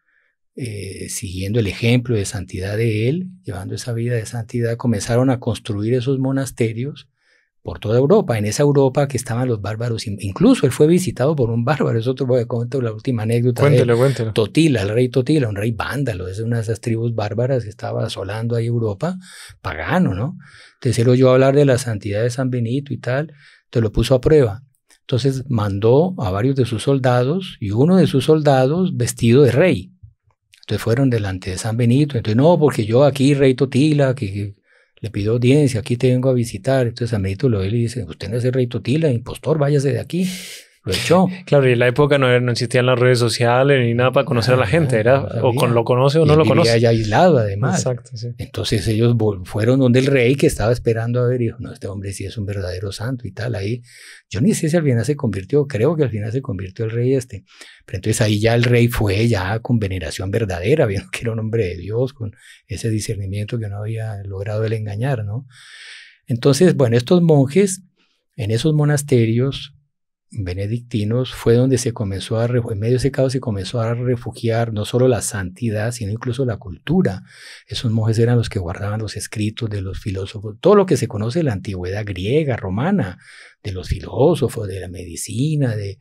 eh, siguiendo el ejemplo de santidad de él, llevando esa vida de santidad, comenzaron a construir esos monasterios por toda Europa, en esa Europa que estaban los bárbaros, incluso él fue visitado por un bárbaro, eso te voy a contar la última anécdota. Totila, el rey Totila, un rey vándalo, es una de esas tribus bárbaras que estaba asolando ahí Europa, pagano, ¿no? Entonces él oyó hablar de la santidad de San Benito y tal, te lo puso a prueba. Entonces mandó a varios de sus soldados y uno de sus soldados vestido de rey. Entonces fueron delante de San Benito. Entonces, no, porque yo aquí, rey Totila, que, le pido audiencia, aquí te vengo a visitar. Entonces a Medito lo ve y le dice, usted no es el rey Totila, impostor, váyase de aquí. Claro, y en la época no, existían las redes sociales ni nada para conocer a la ah, gente, era o con lo conoce o no lo vivía conoce. Allá aislado, además. Exacto, Entonces ellos fueron donde el rey que estaba esperando a ver, y dijo, no, este hombre sí es un verdadero santo y tal. Ahí, yo ni sé si al final se convirtió, creo que al final se convirtió el rey este. Pero entonces ahí ya el rey fue ya con veneración verdadera, [LAUGHS] vieron que era un hombre de Dios, con ese discernimiento que no había logrado el engañar, ¿no? Entonces, bueno, estos monjes en esos monasterios benedictinos fue donde se comenzó a, en medio de ese caos se comenzó a refugiar no solo la santidad, sino incluso la cultura. Esos monjes eran los que guardaban los escritos de los filósofos, todo lo que se conoce de la antigüedad griega, romana, de los filósofos, de la medicina, de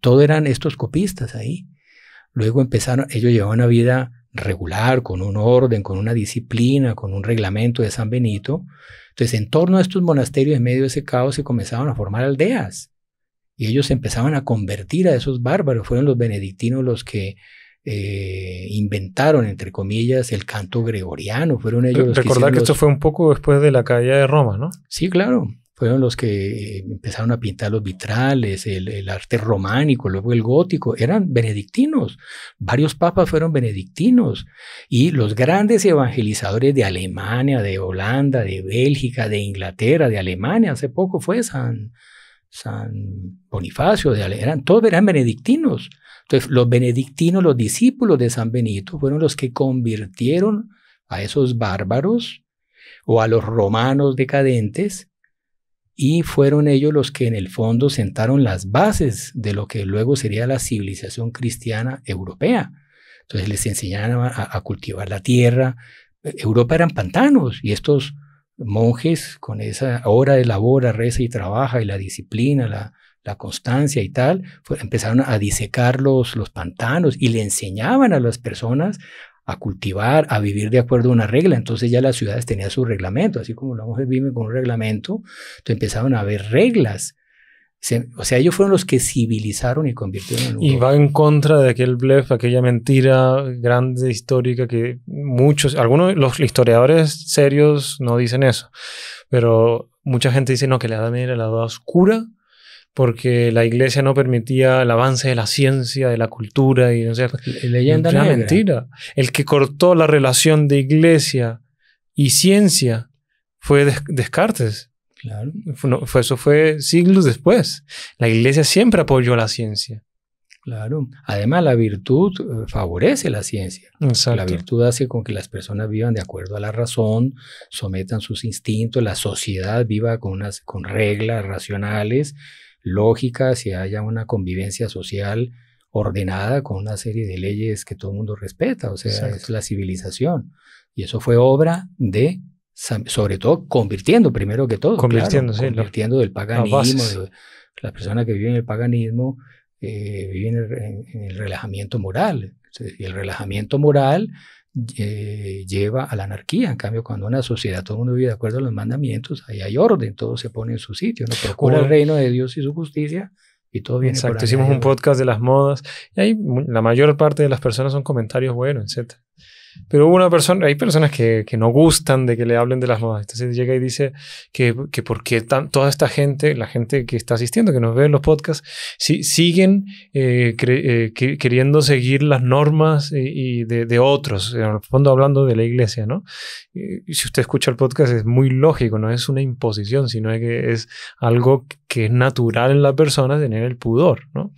todo eran estos copistas ahí. Luego empezaron, ellos llevaban una vida regular, con un orden, con una disciplina, con un reglamento de San Benito. Entonces, en torno a estos monasterios, en medio de ese caos, se comenzaron a formar aldeas y ellos empezaban a convertir a esos bárbaros. Fueron los benedictinos los que eh, inventaron, entre comillas, el canto gregoriano. Fueron ellos Recordar que, esto fue un poco después de la caída de Roma, ¿no? Sí, claro. Fueron los que eh, empezaron a pintar los vitrales, el, el arte románico, luego el gótico. Eran benedictinos. Varios papas fueron benedictinos. Y los grandes evangelizadores de Alemania, de Holanda, de Bélgica, de Inglaterra, de Alemania, hace poco fue San, San Bonifacio, de eran, todos eran benedictinos. Entonces, los benedictinos, los discípulos de San Benito, fueron los que convirtieron a esos bárbaros o a los romanos decadentes y fueron ellos los que en el fondo sentaron las bases de lo que luego sería la civilización cristiana europea. Entonces les enseñaron a cultivar la tierra. Europa eran pantanos y estos monjes con esa hora de labor, reza y trabaja y la disciplina, la, constancia y tal, empezaron a disecar los, los pantanos y le enseñaban a las personas a cultivar, a vivir de acuerdo a una regla. Entonces ya las ciudades tenían su reglamento, así como las mujeres viven con un reglamento, entonces empezaron a haber reglas o sea, ellos fueron los que civilizaron y convirtieron en Y va en contra de aquel blef, aquella mentira grande, histórica, que muchos, algunos, los historiadores serios no dicen eso, pero mucha gente dice, no, que la Edad Media era la Edad Oscura, porque la iglesia no permitía el avance de la ciencia, de la cultura y no sé, leyenda La mentira. El que cortó la relación de iglesia y ciencia fue Descartes fue, eso fue siglos después. La iglesia siempre apoyó la ciencia. Claro. Además, la virtud eh, favorece la ciencia. La virtud hace con que las personas vivan de acuerdo a la razón, sometan sus instintos, la sociedad viva con, unas, con reglas racionales, lógicas, y haya una convivencia social ordenada con una serie de leyes que todo el mundo respeta. O sea, es la civilización. Y eso fue obra de sobre todo convirtiendo primero que todo. Convirtiendo, del paganismo. las personas que viven el paganismo eh, viven en, el relajamiento moral. Y el relajamiento moral lleva a la anarquía. En cambio, cuando una sociedad, todo el mundo vive de acuerdo a los mandamientos, ahí hay orden, todo se pone en su sitio. ¿no? Procura el reino de Dios y su justicia. Y todo bien Exacto, hicimos un podcast de las modas y ahí la mayor parte de las personas son comentarios buenos, etc. Pero una persona, hay personas que, que, no gustan de que le hablen de las modas. Entonces llega y dice que, que por qué toda esta gente, la gente que está asistiendo, que nos ve en los podcasts, si, siguen eh, eh, queriendo seguir las normas eh, y, de, otros. En el fondo hablando de la iglesia, ¿no? si usted escucha el podcast es muy lógico, no es una imposición, sino que es algo que es natural en la persona tener el pudor, ¿no?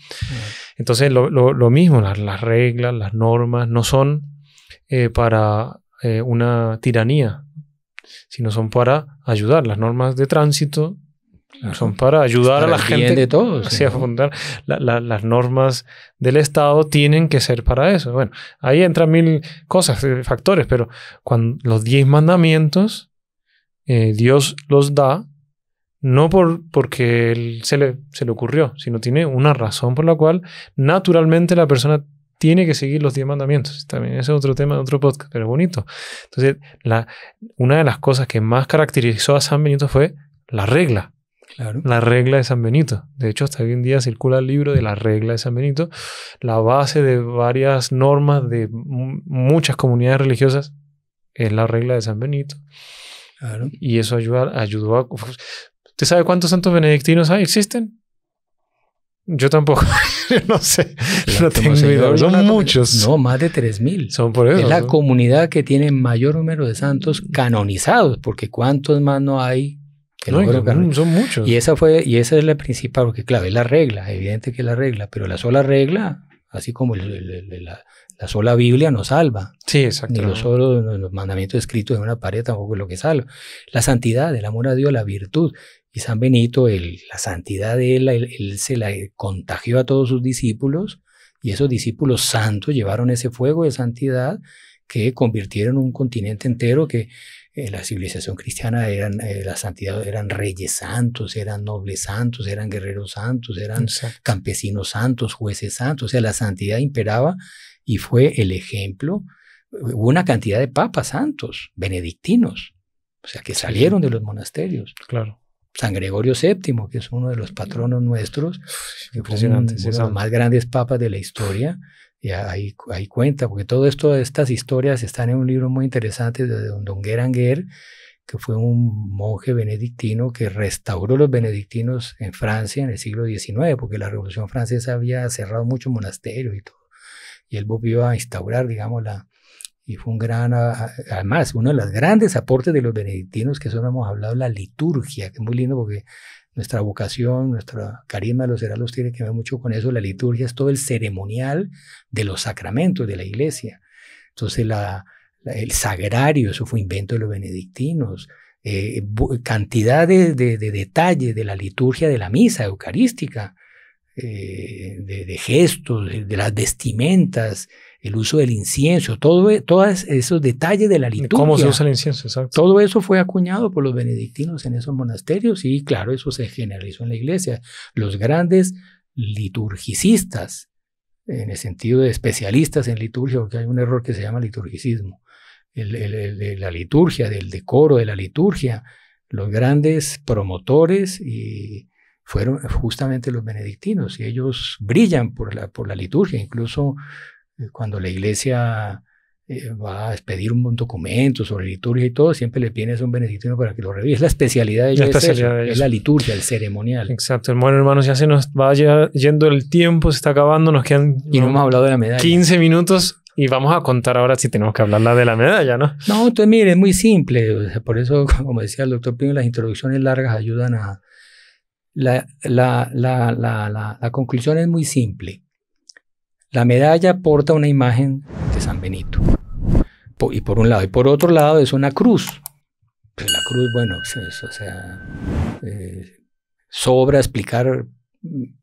Entonces lo, lo, lo mismo, las, las reglas, las normas no son eh, para eh, una tiranía, sino son para ayudar. Las normas de tránsito son para ayudar a la gente. de todos. [LAUGHS] fundar. las normas del Estado tienen que ser para eso. Bueno, ahí entran mil cosas, eh, factores, pero cuando los diez mandamientos, Dios los da. No porque se, le, se le ocurrió, sino tiene una razón por la cual naturalmente la persona tiene que seguir los diez mandamientos. También ese es otro tema de otro podcast, pero bonito. Entonces, una de las cosas que más caracterizó a San Benito fue la regla. La regla de San Benito. De hecho, hasta hoy en día circula el libro de la regla de San Benito, la base de varias normas de muchas comunidades religiosas es la regla de San Benito. Y eso ayuda, ayudó a... ¿Usted sabe cuántos santos benedictinos hay? ¿Existen? Yo tampoco. [LAUGHS] no sé. no tengo Son muchos. No, más de 3.000. Son por eso. Es la comunidad que tiene mayor número de santos canonizados, porque cuántos más no hay que Son muchos. Y esa, fue, y esa es la principal, porque claro, es la regla, evidente que es la regla, pero la sola regla, así como la, sola Biblia no salva. Sí, exacto. Ni los, solo, los mandamientos escritos en una pared tampoco es lo que salva. La santidad, el amor a Dios, la virtud, y San Benito, la santidad de él, él, se la contagió a todos sus discípulos y esos discípulos santos llevaron ese fuego de santidad que convirtieron un continente entero que eh, la civilización cristiana eran eh, la santidad eran reyes santos eran nobles santos eran guerreros santos eran campesinos santos jueces santos o sea la santidad imperaba y fue el ejemplo hubo una cantidad de papas santos benedictinos o sea que salieron de los monasterios claro San Gregorio VII, que es uno de los patronos nuestros, uno, de los más grandes papas de la historia. Y ahí, ahí cuenta, porque todas estas historias están en un libro muy interesante de don, don que fue un monje benedictino que restauró los benedictinos en Francia en el siglo XIX, porque la Revolución Francesa había cerrado muchos monasterios y todo. Y él volvió a instaurar, digamos, la, y fue un gran, además, uno de los grandes aportes de los benedictinos, que eso no hemos hablado, la liturgia, que es muy lindo porque nuestra vocación, nuestra carisma de los heraldos tiene que ver mucho con eso, la liturgia es todo el ceremonial de los sacramentos de la iglesia. Entonces, la, el sagrario, eso fue invento de los benedictinos, eh, cantidades de, detalles de la liturgia de la misa eucarística, eh, de, gestos, de las vestimentas, el uso del incienso, todo, e, todos esos detalles de la liturgia. ¿Cómo se usa el incienso? Todo eso fue acuñado por los benedictinos en esos monasterios y claro, eso se generalizó en la iglesia. Los grandes liturgicistas, en el sentido de especialistas en liturgia, porque hay un error que se llama liturgicismo, la liturgia, del decoro de la liturgia, los grandes promotores y fueron justamente los benedictinos y ellos brillan por la, por la liturgia, incluso eh, cuando la iglesia eh, va a expedir un documento sobre liturgia y todo, siempre le pides un benedictino para que lo revise. Es la especialidad de ellos, la es, la liturgia, el ceremonial. Exacto, bueno, hermanos, ya se nos va yendo el tiempo, se está acabando, nos quedan y no hemos hablado de la medalla. 15 minutos y vamos a contar ahora si tenemos que hablar la de la medalla, ¿no? No, entonces mire, es muy simple. por eso, [LAUGHS] como decía el doctor Pino, las introducciones largas ayudan a... la conclusión es muy simple. La medalla porta una imagen de San Benito. y por un lado. Y por otro lado es una cruz. Pues la cruz, bueno, eh, sobra explicar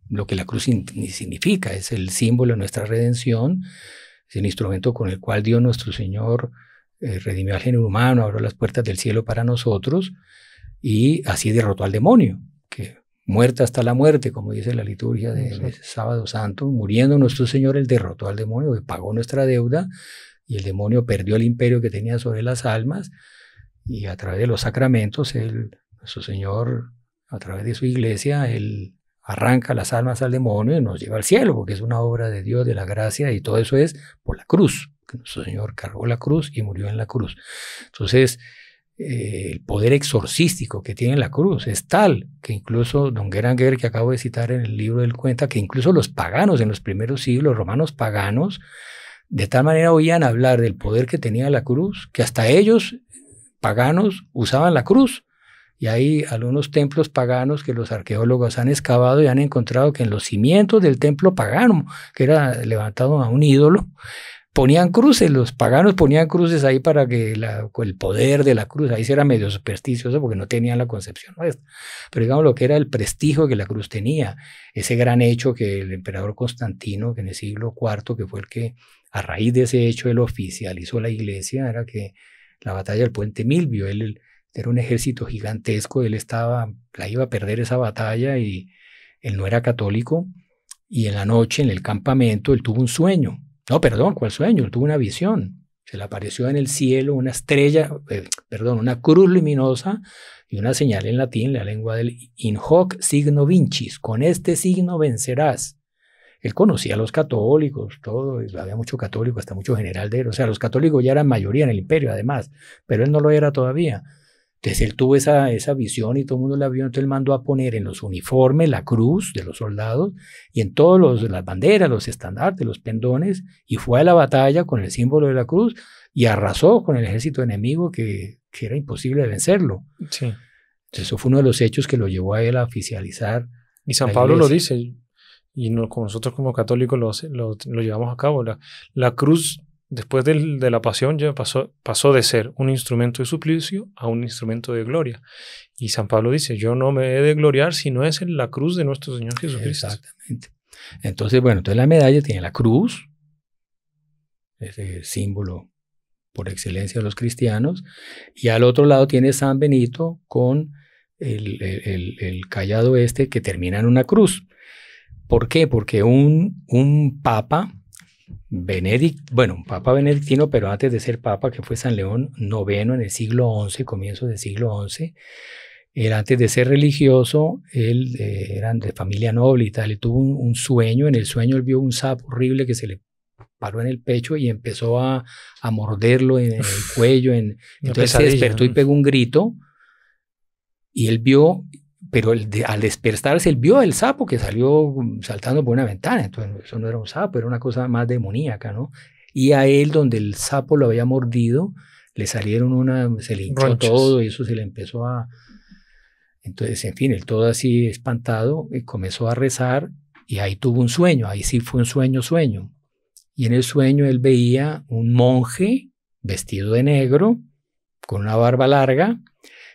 lo que la cruz significa. Es el símbolo de nuestra redención. Es el instrumento con el cual Dios nuestro Señor eh, redimió al género humano, abrió las puertas del cielo para nosotros y así derrotó al demonio muerta hasta la muerte, como dice la liturgia del de sábado santo, muriendo nuestro Señor, Él derrotó al demonio, pagó nuestra deuda, y el demonio perdió el imperio que tenía sobre las almas, y a través de los sacramentos, él, nuestro Señor, a través de su iglesia, Él arranca las almas al demonio y nos lleva al cielo, porque es una obra de Dios, de la gracia, y todo eso es por la cruz, que nuestro Señor cargó la cruz y murió en la cruz. Entonces, eh, el poder exorcístico que tiene la cruz es tal que incluso Don Geranger, que acabo de citar en el libro del cuenta, que incluso los paganos en los primeros siglos, romanos paganos, de tal manera oían hablar del poder que tenía la cruz, que hasta ellos, paganos, usaban la cruz. Y hay algunos templos paganos que los arqueólogos han excavado y han encontrado que en los cimientos del templo pagano, que era levantado a un ídolo, ponían cruces, los paganos ponían cruces ahí para que el poder de la cruz, ahí se era medio supersticioso porque no tenían la concepción nuestra, pero digamos lo que era el prestigio que la cruz tenía, ese gran hecho que el emperador Constantino, que en el siglo IV, que fue el que a raíz de ese hecho él oficializó la iglesia, era que la batalla del puente Milvio, él, él era un ejército gigantesco, él estaba, la iba a perder esa batalla y él no era católico, y en la noche en el campamento él tuvo un sueño no, perdón, ¿cuál sueño? Él tuvo una visión. Se le apareció en el cielo una estrella, eh, perdón, una cruz luminosa y una señal en latín, la lengua del in hoc signo vincis. Con este signo vencerás. Él conocía a los católicos, todo, había mucho católico, hasta mucho general de él. O sea, los católicos ya eran mayoría en el imperio, además, pero él no lo era todavía. Entonces él tuvo esa, visión y todo el mundo la vio, entonces él mandó a poner en los uniformes la cruz de los soldados y en todas las banderas, los estandartes, los pendones, y fue a la batalla con el símbolo de la cruz y arrasó con el ejército enemigo que, que era imposible vencerlo. Sí. Entonces eso fue uno de los hechos que lo llevó a él a oficializar. Y San Pablo lo dice, y no, nosotros como católicos lo, lo, llevamos a cabo. La, la cruz después de la pasión ya pasó, pasó de ser un instrumento de suplicio a un instrumento de gloria. Y San Pablo dice, yo no me he de gloriar si no es en la cruz de nuestro Señor Jesucristo. Exactamente. Entonces, bueno, entonces la medalla tiene la cruz, ese símbolo por excelencia de los cristianos, y al otro lado tiene San Benito con el, el, callado este que termina en una cruz. ¿Por qué? Porque un, un papa, Benedict, bueno, un papa benedictino, pero antes de ser papa, que fue San León IX en el siglo XI, comienzo del siglo XI, él antes de ser religioso, él eh, era de familia noble y tal, él tuvo un, sueño, en el sueño él vio un sapo horrible que se le paró en el pecho y empezó a, morderlo en, el cuello, entonces se despertó y pegó un grito y él vio pero al despertarse él vio el sapo que salió um, saltando por una ventana, entonces eso no era un sapo, era una cosa más demoníaca, ¿no? Y a él donde el sapo lo había mordido, le salieron una, se le hinchó todo y eso se le empezó a... Entonces, en fin, él todo así espantado, eh, comenzó a rezar y ahí tuvo un sueño, ahí sí fue un sueño, sueño. Y en el sueño él veía un monje vestido de negro, con una barba larga,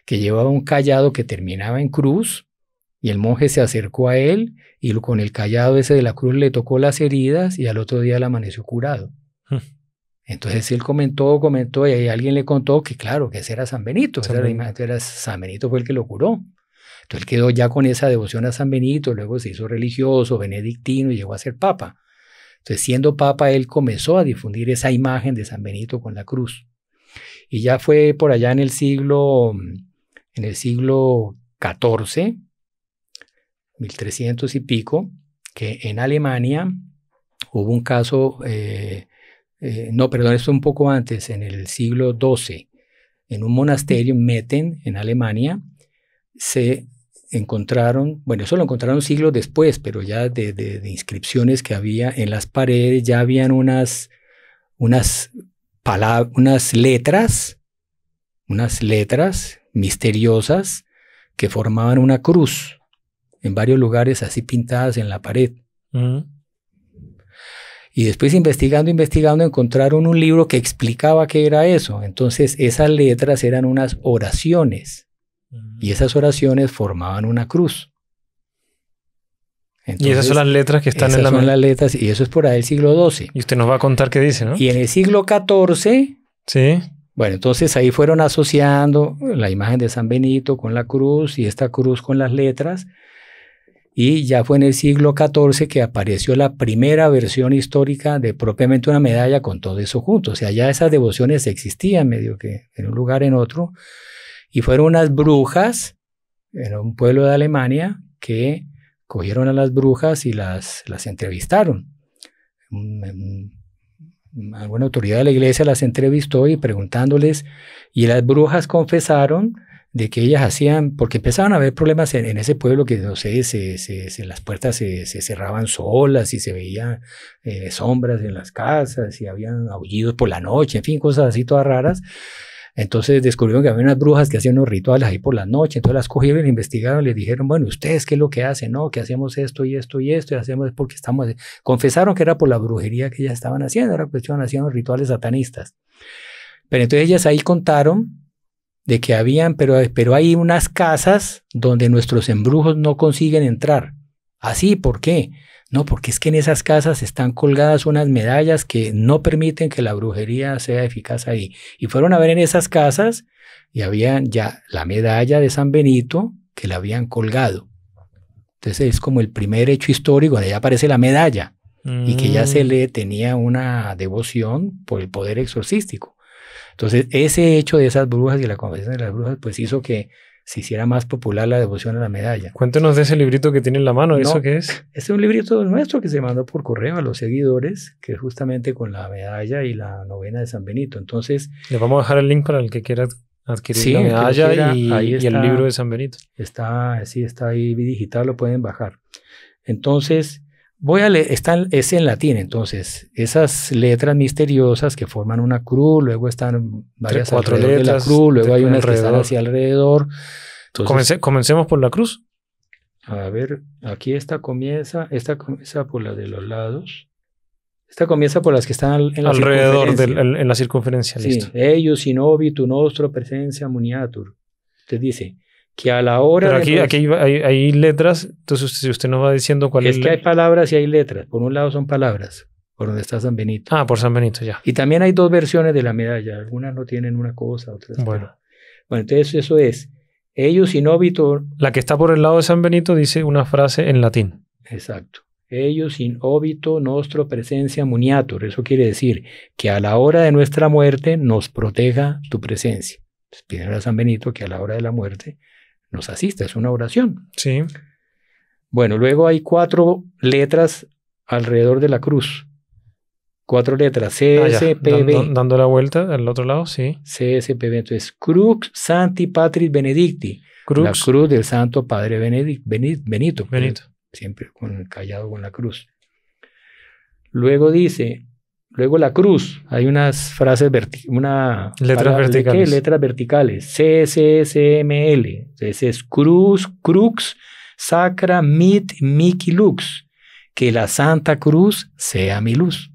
que llevaba un callado que terminaba en cruz, y el monje se acercó a él y con el callado ese de la cruz le tocó las heridas y al otro día le amaneció curado. Hmm. Entonces él comentó, comentó y ahí alguien le contó que claro, que ese era San Benito, Ese San Benito fue el que lo curó. Entonces él quedó ya con esa devoción a San Benito, luego se hizo religioso, benedictino y llegó a ser papa. Entonces siendo papa él comenzó a difundir esa imagen de San Benito con la cruz. Y ya fue por allá en el siglo mm, en el siglo XIV, 1300 y pico, que en Alemania hubo un caso, eh, eh, no, perdón, esto un poco antes, en el siglo XII, en un monasterio Metten, en Alemania, se encontraron, bueno, eso lo encontraron siglos después, pero ya de, inscripciones que había en las paredes, ya habían unas, unas letras, unas letras misteriosas que formaban una cruz en varios lugares así pintadas en la pared. Y después investigando, investigando, encontraron un libro que explicaba qué era eso. Entonces esas letras eran unas oraciones y esas oraciones formaban una cruz. y esas son las letras que están en la... Son las letras y eso es por ahí el siglo XII. Y usted nos va a contar qué dice, ¿no? Y en el siglo XIV... Sí bueno, entonces ahí fueron asociando la imagen de San Benito con la cruz y esta cruz con las letras. Y ya fue en el siglo XIV que apareció la primera versión histórica de propiamente una medalla con todo eso junto. O sea, ya esas devociones existían medio que en un lugar, en otro. Y fueron unas brujas en un pueblo de Alemania que cogieron a las brujas y las, las entrevistaron alguna autoridad de la iglesia las entrevistó y preguntándoles, y las brujas confesaron de que ellas hacían, porque empezaban a haber problemas en, ese pueblo que, no sé, se, se, las puertas se, cerraban solas y se veían eh, sombras en las casas y habían aullidos por la noche, en fin, cosas así todas raras. Entonces descubrieron que había unas brujas que hacían unos rituales ahí por la noche, entonces las cogieron, investigaron, les dijeron, bueno, ¿ustedes qué es lo que hacen? No, que hacemos esto y esto y esto, y hacemos porque estamos... Confesaron que era por la brujería que ya estaban haciendo, era cuestión, haciendo rituales satanistas. Pero entonces ellas ahí contaron de que habían, pero, pero hay unas casas donde nuestros embrujos no consiguen entrar. Así, ¿por qué? No, porque es que en esas casas están colgadas unas medallas que no permiten que la brujería sea eficaz ahí. Y fueron a ver en esas casas y habían ya la medalla de San Benito que la habían colgado. Entonces es como el primer hecho histórico donde ya aparece la medalla y que ya se mm. le tenía una devoción por el poder exorcístico. Entonces ese hecho de esas brujas y la confesión de las brujas pues hizo que si hiciera más popular la devoción a la medalla. Cuéntenos de ese librito que tiene en la mano, ¿eso qué es? Es un librito nuestro que se mandó por correo a los seguidores, que es justamente con la medalla y la novena de San Benito. Entonces... Les vamos a dejar el link para el que quiera adquirir la medalla y, el libro de San Benito. Está, sí, está ahí digital, lo pueden bajar. Entonces, Voy a leer, es en latín, entonces, esas letras misteriosas que forman una cruz, luego están varias letras, de la cruz, luego hay una que hacia alrededor. comencemos por la cruz. A ver, aquí esta comienza, esta comienza por la de los lados. Esta comienza por las que están en la alrededor en la circunferencia. listo. ellos, sinovi, tu nostro, presencia, muniatur. Te dice, que a la hora... Pero aquí, aquí hay, letras, entonces si usted nos va diciendo cuál es... Es que hay palabras y hay letras. Por un lado son palabras, por donde está San Benito. Ah, por San Benito, ya. Y también hay dos versiones de la medalla. Algunas no tienen una cosa, otras... Bueno. Bueno, entonces eso es. Ellos óbito... La que está por el lado de San Benito dice una frase en latín. Exacto. Ellos in óbito nostro presencia muniatur. Eso quiere decir que a la hora de nuestra muerte nos proteja tu presencia. Pídele a San Benito que a la hora de la muerte nos asiste, es una oración. Sí. Bueno, luego hay cuatro letras alrededor de la cruz. Cuatro letras, CSPB. Ah, dando, la vuelta al otro lado, sí. CSPB, entonces, Crux Santi Patris Benedicti. Crux. La cruz del Santo Padre Benedict, Benito. Benito. Siempre con, callado con la cruz. Luego dice, Luego la cruz, hay unas frases, una letras verticales. C, Letras verticales, L, entonces es cruz, crux, sacra, mit, miquilux. que la Santa Cruz sea mi luz.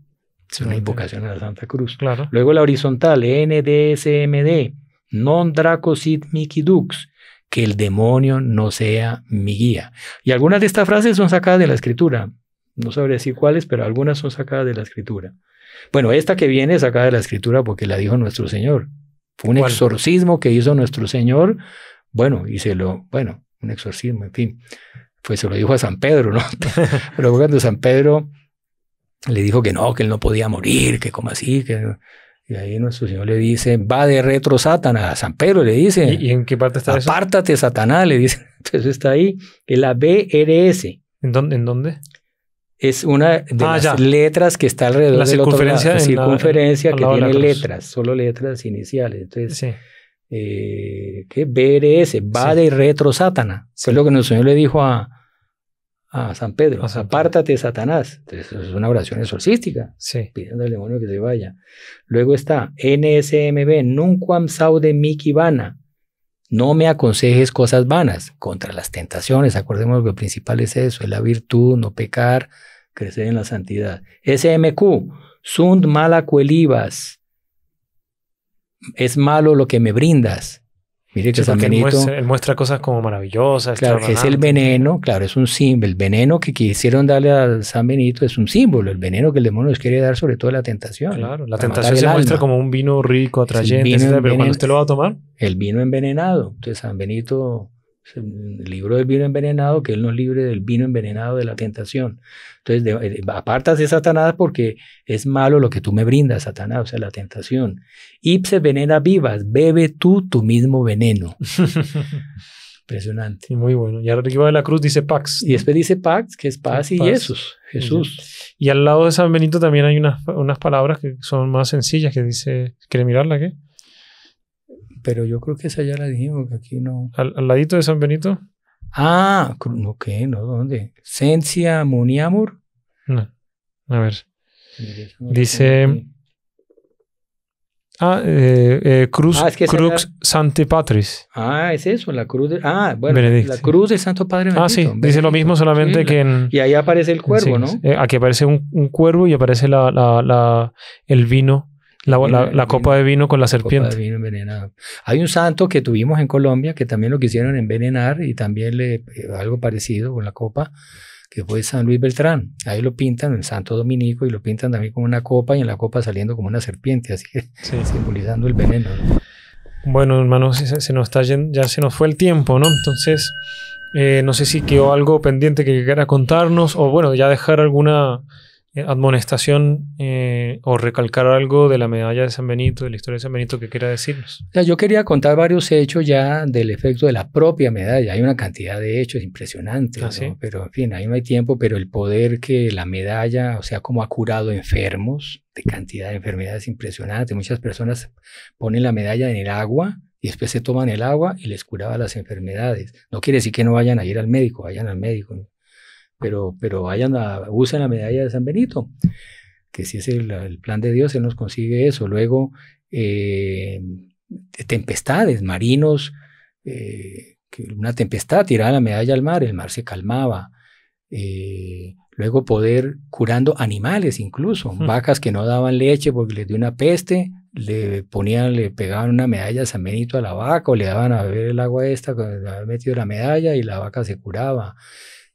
Es una invocación a la Santa Cruz. Luego la horizontal, N, D, D, non draco sit dracosit dux, que el demonio no sea mi guía. Y algunas de estas frases son sacadas de la escritura. No sabría decir cuáles, pero algunas son sacadas de la escritura. Bueno, esta que viene es sacada de la escritura porque la dijo nuestro Señor. Fue un exorcismo que hizo nuestro Señor. Bueno, y se lo, bueno, un exorcismo, en fin. Pues se lo dijo a San Pedro, ¿no? [LAUGHS] pero cuando San Pedro le dijo que no, que él no podía morir, que como así, que... Y ahí nuestro Señor le dice, va de retro Satanás, a San Pedro le dice. ¿Y, en qué parte está eso? Apártate Satanás, le dice. [LAUGHS] Entonces está ahí, en la BRS. ¿En dónde? ¿En dónde? es una de ah, las letras que está alrededor la de circunferencia, la circunferencia que tiene pues. letras, solo letras iniciales. Entonces, eh, ¿qué? BRS, va y de retro Satana. Es lo que el Señor le dijo a, a San Pedro, apártate Satanás. Entonces, es una oración exorcística, pidiendo al demonio que se vaya. Luego está NSMB, Nunquam Saude Mikibana. No me aconsejes cosas vanas contra las tentaciones. Acordemos que lo principal es eso, es la virtud, no pecar, crecer en la santidad. SMQ, sunt mala cuelivas. Es malo lo que me brindas. Mire que San Benito, él muestra, cosas como maravillosas. Claro, es el veneno, claro, es un símbolo. El veneno que quisieron darle a San Benito es un símbolo. El veneno que el demonio les quiere dar, sobre todo la tentación. Claro, la tentación se muestra como un vino rico, atrayente, pero cuando usted lo va a tomar. El vino envenenado. Entonces San Benito el libro del vino envenenado, que Él nos libre del vino envenenado de la tentación. Entonces, eh, apartas de Satanás porque es malo lo que tú me brindas, Satanás, o sea, la tentación. Ipse venena vivas, bebe tú tu mismo veneno. [LAUGHS] Impresionante. muy bueno. Y arriba de la cruz dice Pax. Y después dice Pax, que es paz, y Jesús. Jesús. Y al lado de San Benito también hay unas, unas palabras que son más sencillas, que dice, ¿quiere mirarla qué? pero yo creo que esa ya la dijimos, que aquí no. ¿Al, ladito de San Benito? Ah, no, ¿qué? No, ¿dónde? Sencia Muniamur? No. A ver. Dice. Ah, eh, eh, Cruz ah, Patris. Ah, es eso, la cruz de, Ah, bueno, la cruz del Santo Padre Ah, sí, dice lo mismo solamente que en... Y ahí aparece el cuervo, ¿no? Eh, aquí aparece un, cuervo y aparece la, la, la, el vino la, copa de vino con la serpiente. Hay un santo que tuvimos en Colombia que también lo quisieron envenenar y también le eh, algo parecido con la copa, que fue San Luis Beltrán. Ahí lo pintan, el santo dominico, y lo pintan también como una copa y en la copa saliendo como una serpiente, así que [LAUGHS] simbolizando el veneno. Bueno, hermanos, se, nos está ya se nos fue el tiempo, ¿no? Entonces, eh, no sé si quedó algo pendiente que quiera contarnos o bueno, ya dejar alguna eh, admonestación eh, o recalcar algo de la medalla de San Benito, de la historia de San Benito que quiera decirnos. yo quería contar varios hechos ya del efecto de la propia medalla. Hay una cantidad de hechos impresionantes, ah, pero en fin, ahí no hay tiempo, pero el poder que la medalla, o sea, como ha curado enfermos de cantidad de enfermedades impresionantes. Muchas personas ponen la medalla en el agua y después se toman el agua y les curaba las enfermedades. No quiere decir que no vayan a ir al médico, vayan al médico. ¿no? pero, pero vayan a, usen la medalla de San Benito, que si es el, plan de Dios, Él nos consigue eso. Luego, eh, tempestades, marinos, eh, una tempestad, tiraba la medalla al mar, el mar se calmaba. Eh, luego poder curando animales incluso, vacas que no daban leche porque les dio una peste, le ponían, le pegaban una medalla de San Benito a la vaca o le daban a beber el agua esta, había metido la medalla y la vaca se curaba.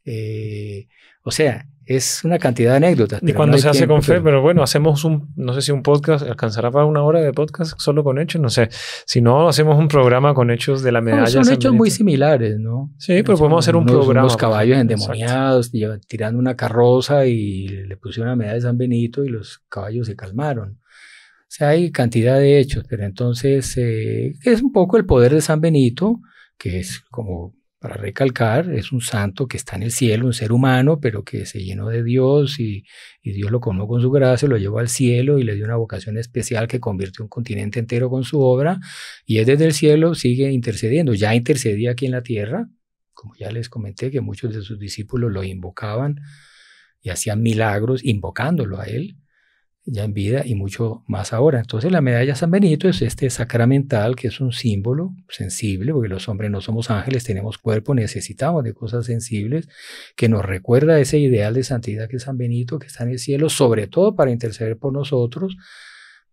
Eh, o sea, es una cantidad de anécdotas. Y cuando se hace con fe, pero... bueno, hacemos un, no sé si un podcast, alcanzará para una hora de podcast solo con hechos, no sé. Si no, hacemos un programa con hechos de la medalla. Benito, son hechos muy similares, ¿no? Sí, pero podemos hacer un programa. Los pues. caballos endemoniados tirando una carroza y le pusieron la medalla de San Benito y los caballos se calmaron. O sea, hay cantidad de hechos, pero entonces eh, es un poco el poder de San Benito, que es como para recalcar, es un santo que está en el cielo, un ser humano, pero que se llenó de Dios y, Dios lo conoce con su gracia, lo llevó al cielo y le dio una vocación especial que convirtió un continente entero con su obra. Y es desde el cielo sigue intercediendo. Ya intercedía aquí en la tierra, como ya les comenté, que muchos de sus discípulos lo invocaban y hacían milagros invocándolo a él ya en vida y mucho más ahora. Entonces la medalla San Benito es este sacramental que es un símbolo sensible, porque los hombres no somos ángeles, tenemos cuerpo, necesitamos de cosas sensibles, que nos recuerda ese ideal de santidad que es San Benito, que está en el cielo, sobre todo para interceder por nosotros,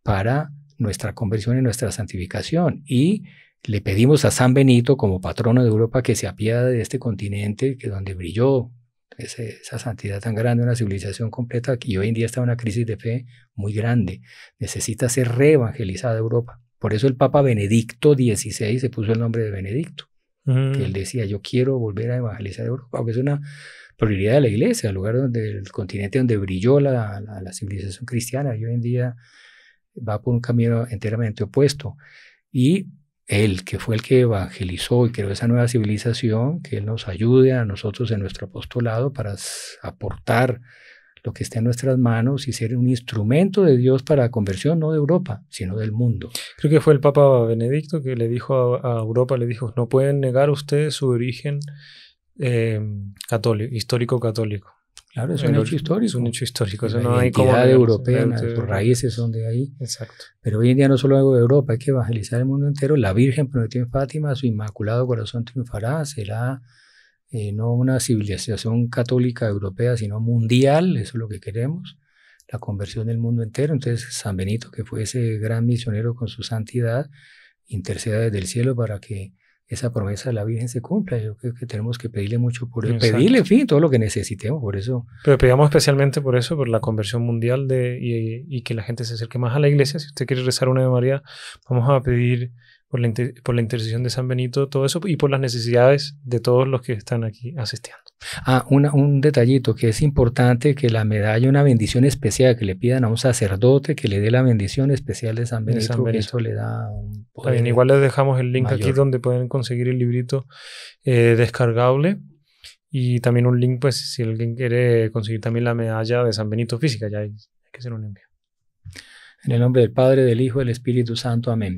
para nuestra conversión y nuestra santificación. Y le pedimos a San Benito como patrono de Europa que se apiade de este continente, que donde brilló esa santidad tan grande, una civilización completa, y hoy en día está una crisis de fe muy grande. Necesita ser reevangelizada Europa. Por eso el Papa Benedicto XVI se puso el nombre de Benedicto. que él mm. decía, yo quiero volver a evangelizar Europa, que es una prioridad de la iglesia, el lugar donde, el continente donde brilló la, civilización cristiana, y hoy en día va por un camino enteramente opuesto. Y él, que fue el que evangelizó y creó esa nueva civilización, que Él nos ayude a nosotros en nuestro apostolado para aportar lo que esté en nuestras manos y ser un instrumento de Dios para la conversión, no de Europa, sino del mundo. Creo que fue el Papa Benedicto que le dijo a, Europa, le dijo, no pueden negar ustedes su origen eh, católico, histórico católico. Claro, es un hecho histórico. Es un hecho histórico. Eso no hay como europea, nuestras raíces son de ahí. Exacto. Pero hoy en día no solo hago de Europa, hay que evangelizar el mundo entero. La Virgen prometió en Fátima, su inmaculado corazón triunfará, será eh, no una civilización católica europea, sino mundial, eso es lo que queremos, la conversión del mundo entero. Entonces, San Benito, que fue ese gran misionero con su santidad, interceda desde el cielo para que esa promesa de la Virgen se cumpla. Yo creo que tenemos que pedirle mucho por eso, pedirle, en fin, todo lo que necesitemos, por eso. Pero pedíamos especialmente por eso, por la conversión mundial de, y, y, que la gente se acerque más a la iglesia. Si usted quiere rezar una de María, vamos a pedir por la, intercesión de San Benito, todo eso, y por las necesidades de todos los que están aquí asistiendo. Ah, una, un detallito que es importante, que la medalla, una bendición especial, que le pidan a un sacerdote que le dé la bendición especial de San Benito, eso le da un igual les dejamos el link aquí donde pueden conseguir el librito eh, descargable. Y también un link, pues, si alguien quiere conseguir también la medalla de San Benito física, ya hay, hay que hacer un envío. En el nombre del Padre, del Hijo, del Espíritu Santo. Amén.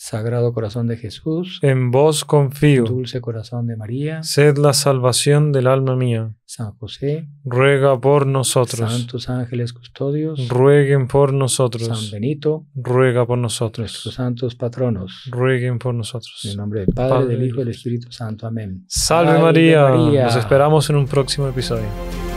Sagrado Corazón de Jesús, en vos confío. Dulce Corazón de María, sed la salvación del alma mía. San José, ruega por nosotros. Santos ángeles custodios, rueguen por nosotros. San Benito, ruega por nosotros. Nuestros santos patronos, rueguen por nosotros. En el nombre del Padre, del Hijo y del Espíritu Santo. Amén. Salve, María. Nos esperamos en un próximo episodio.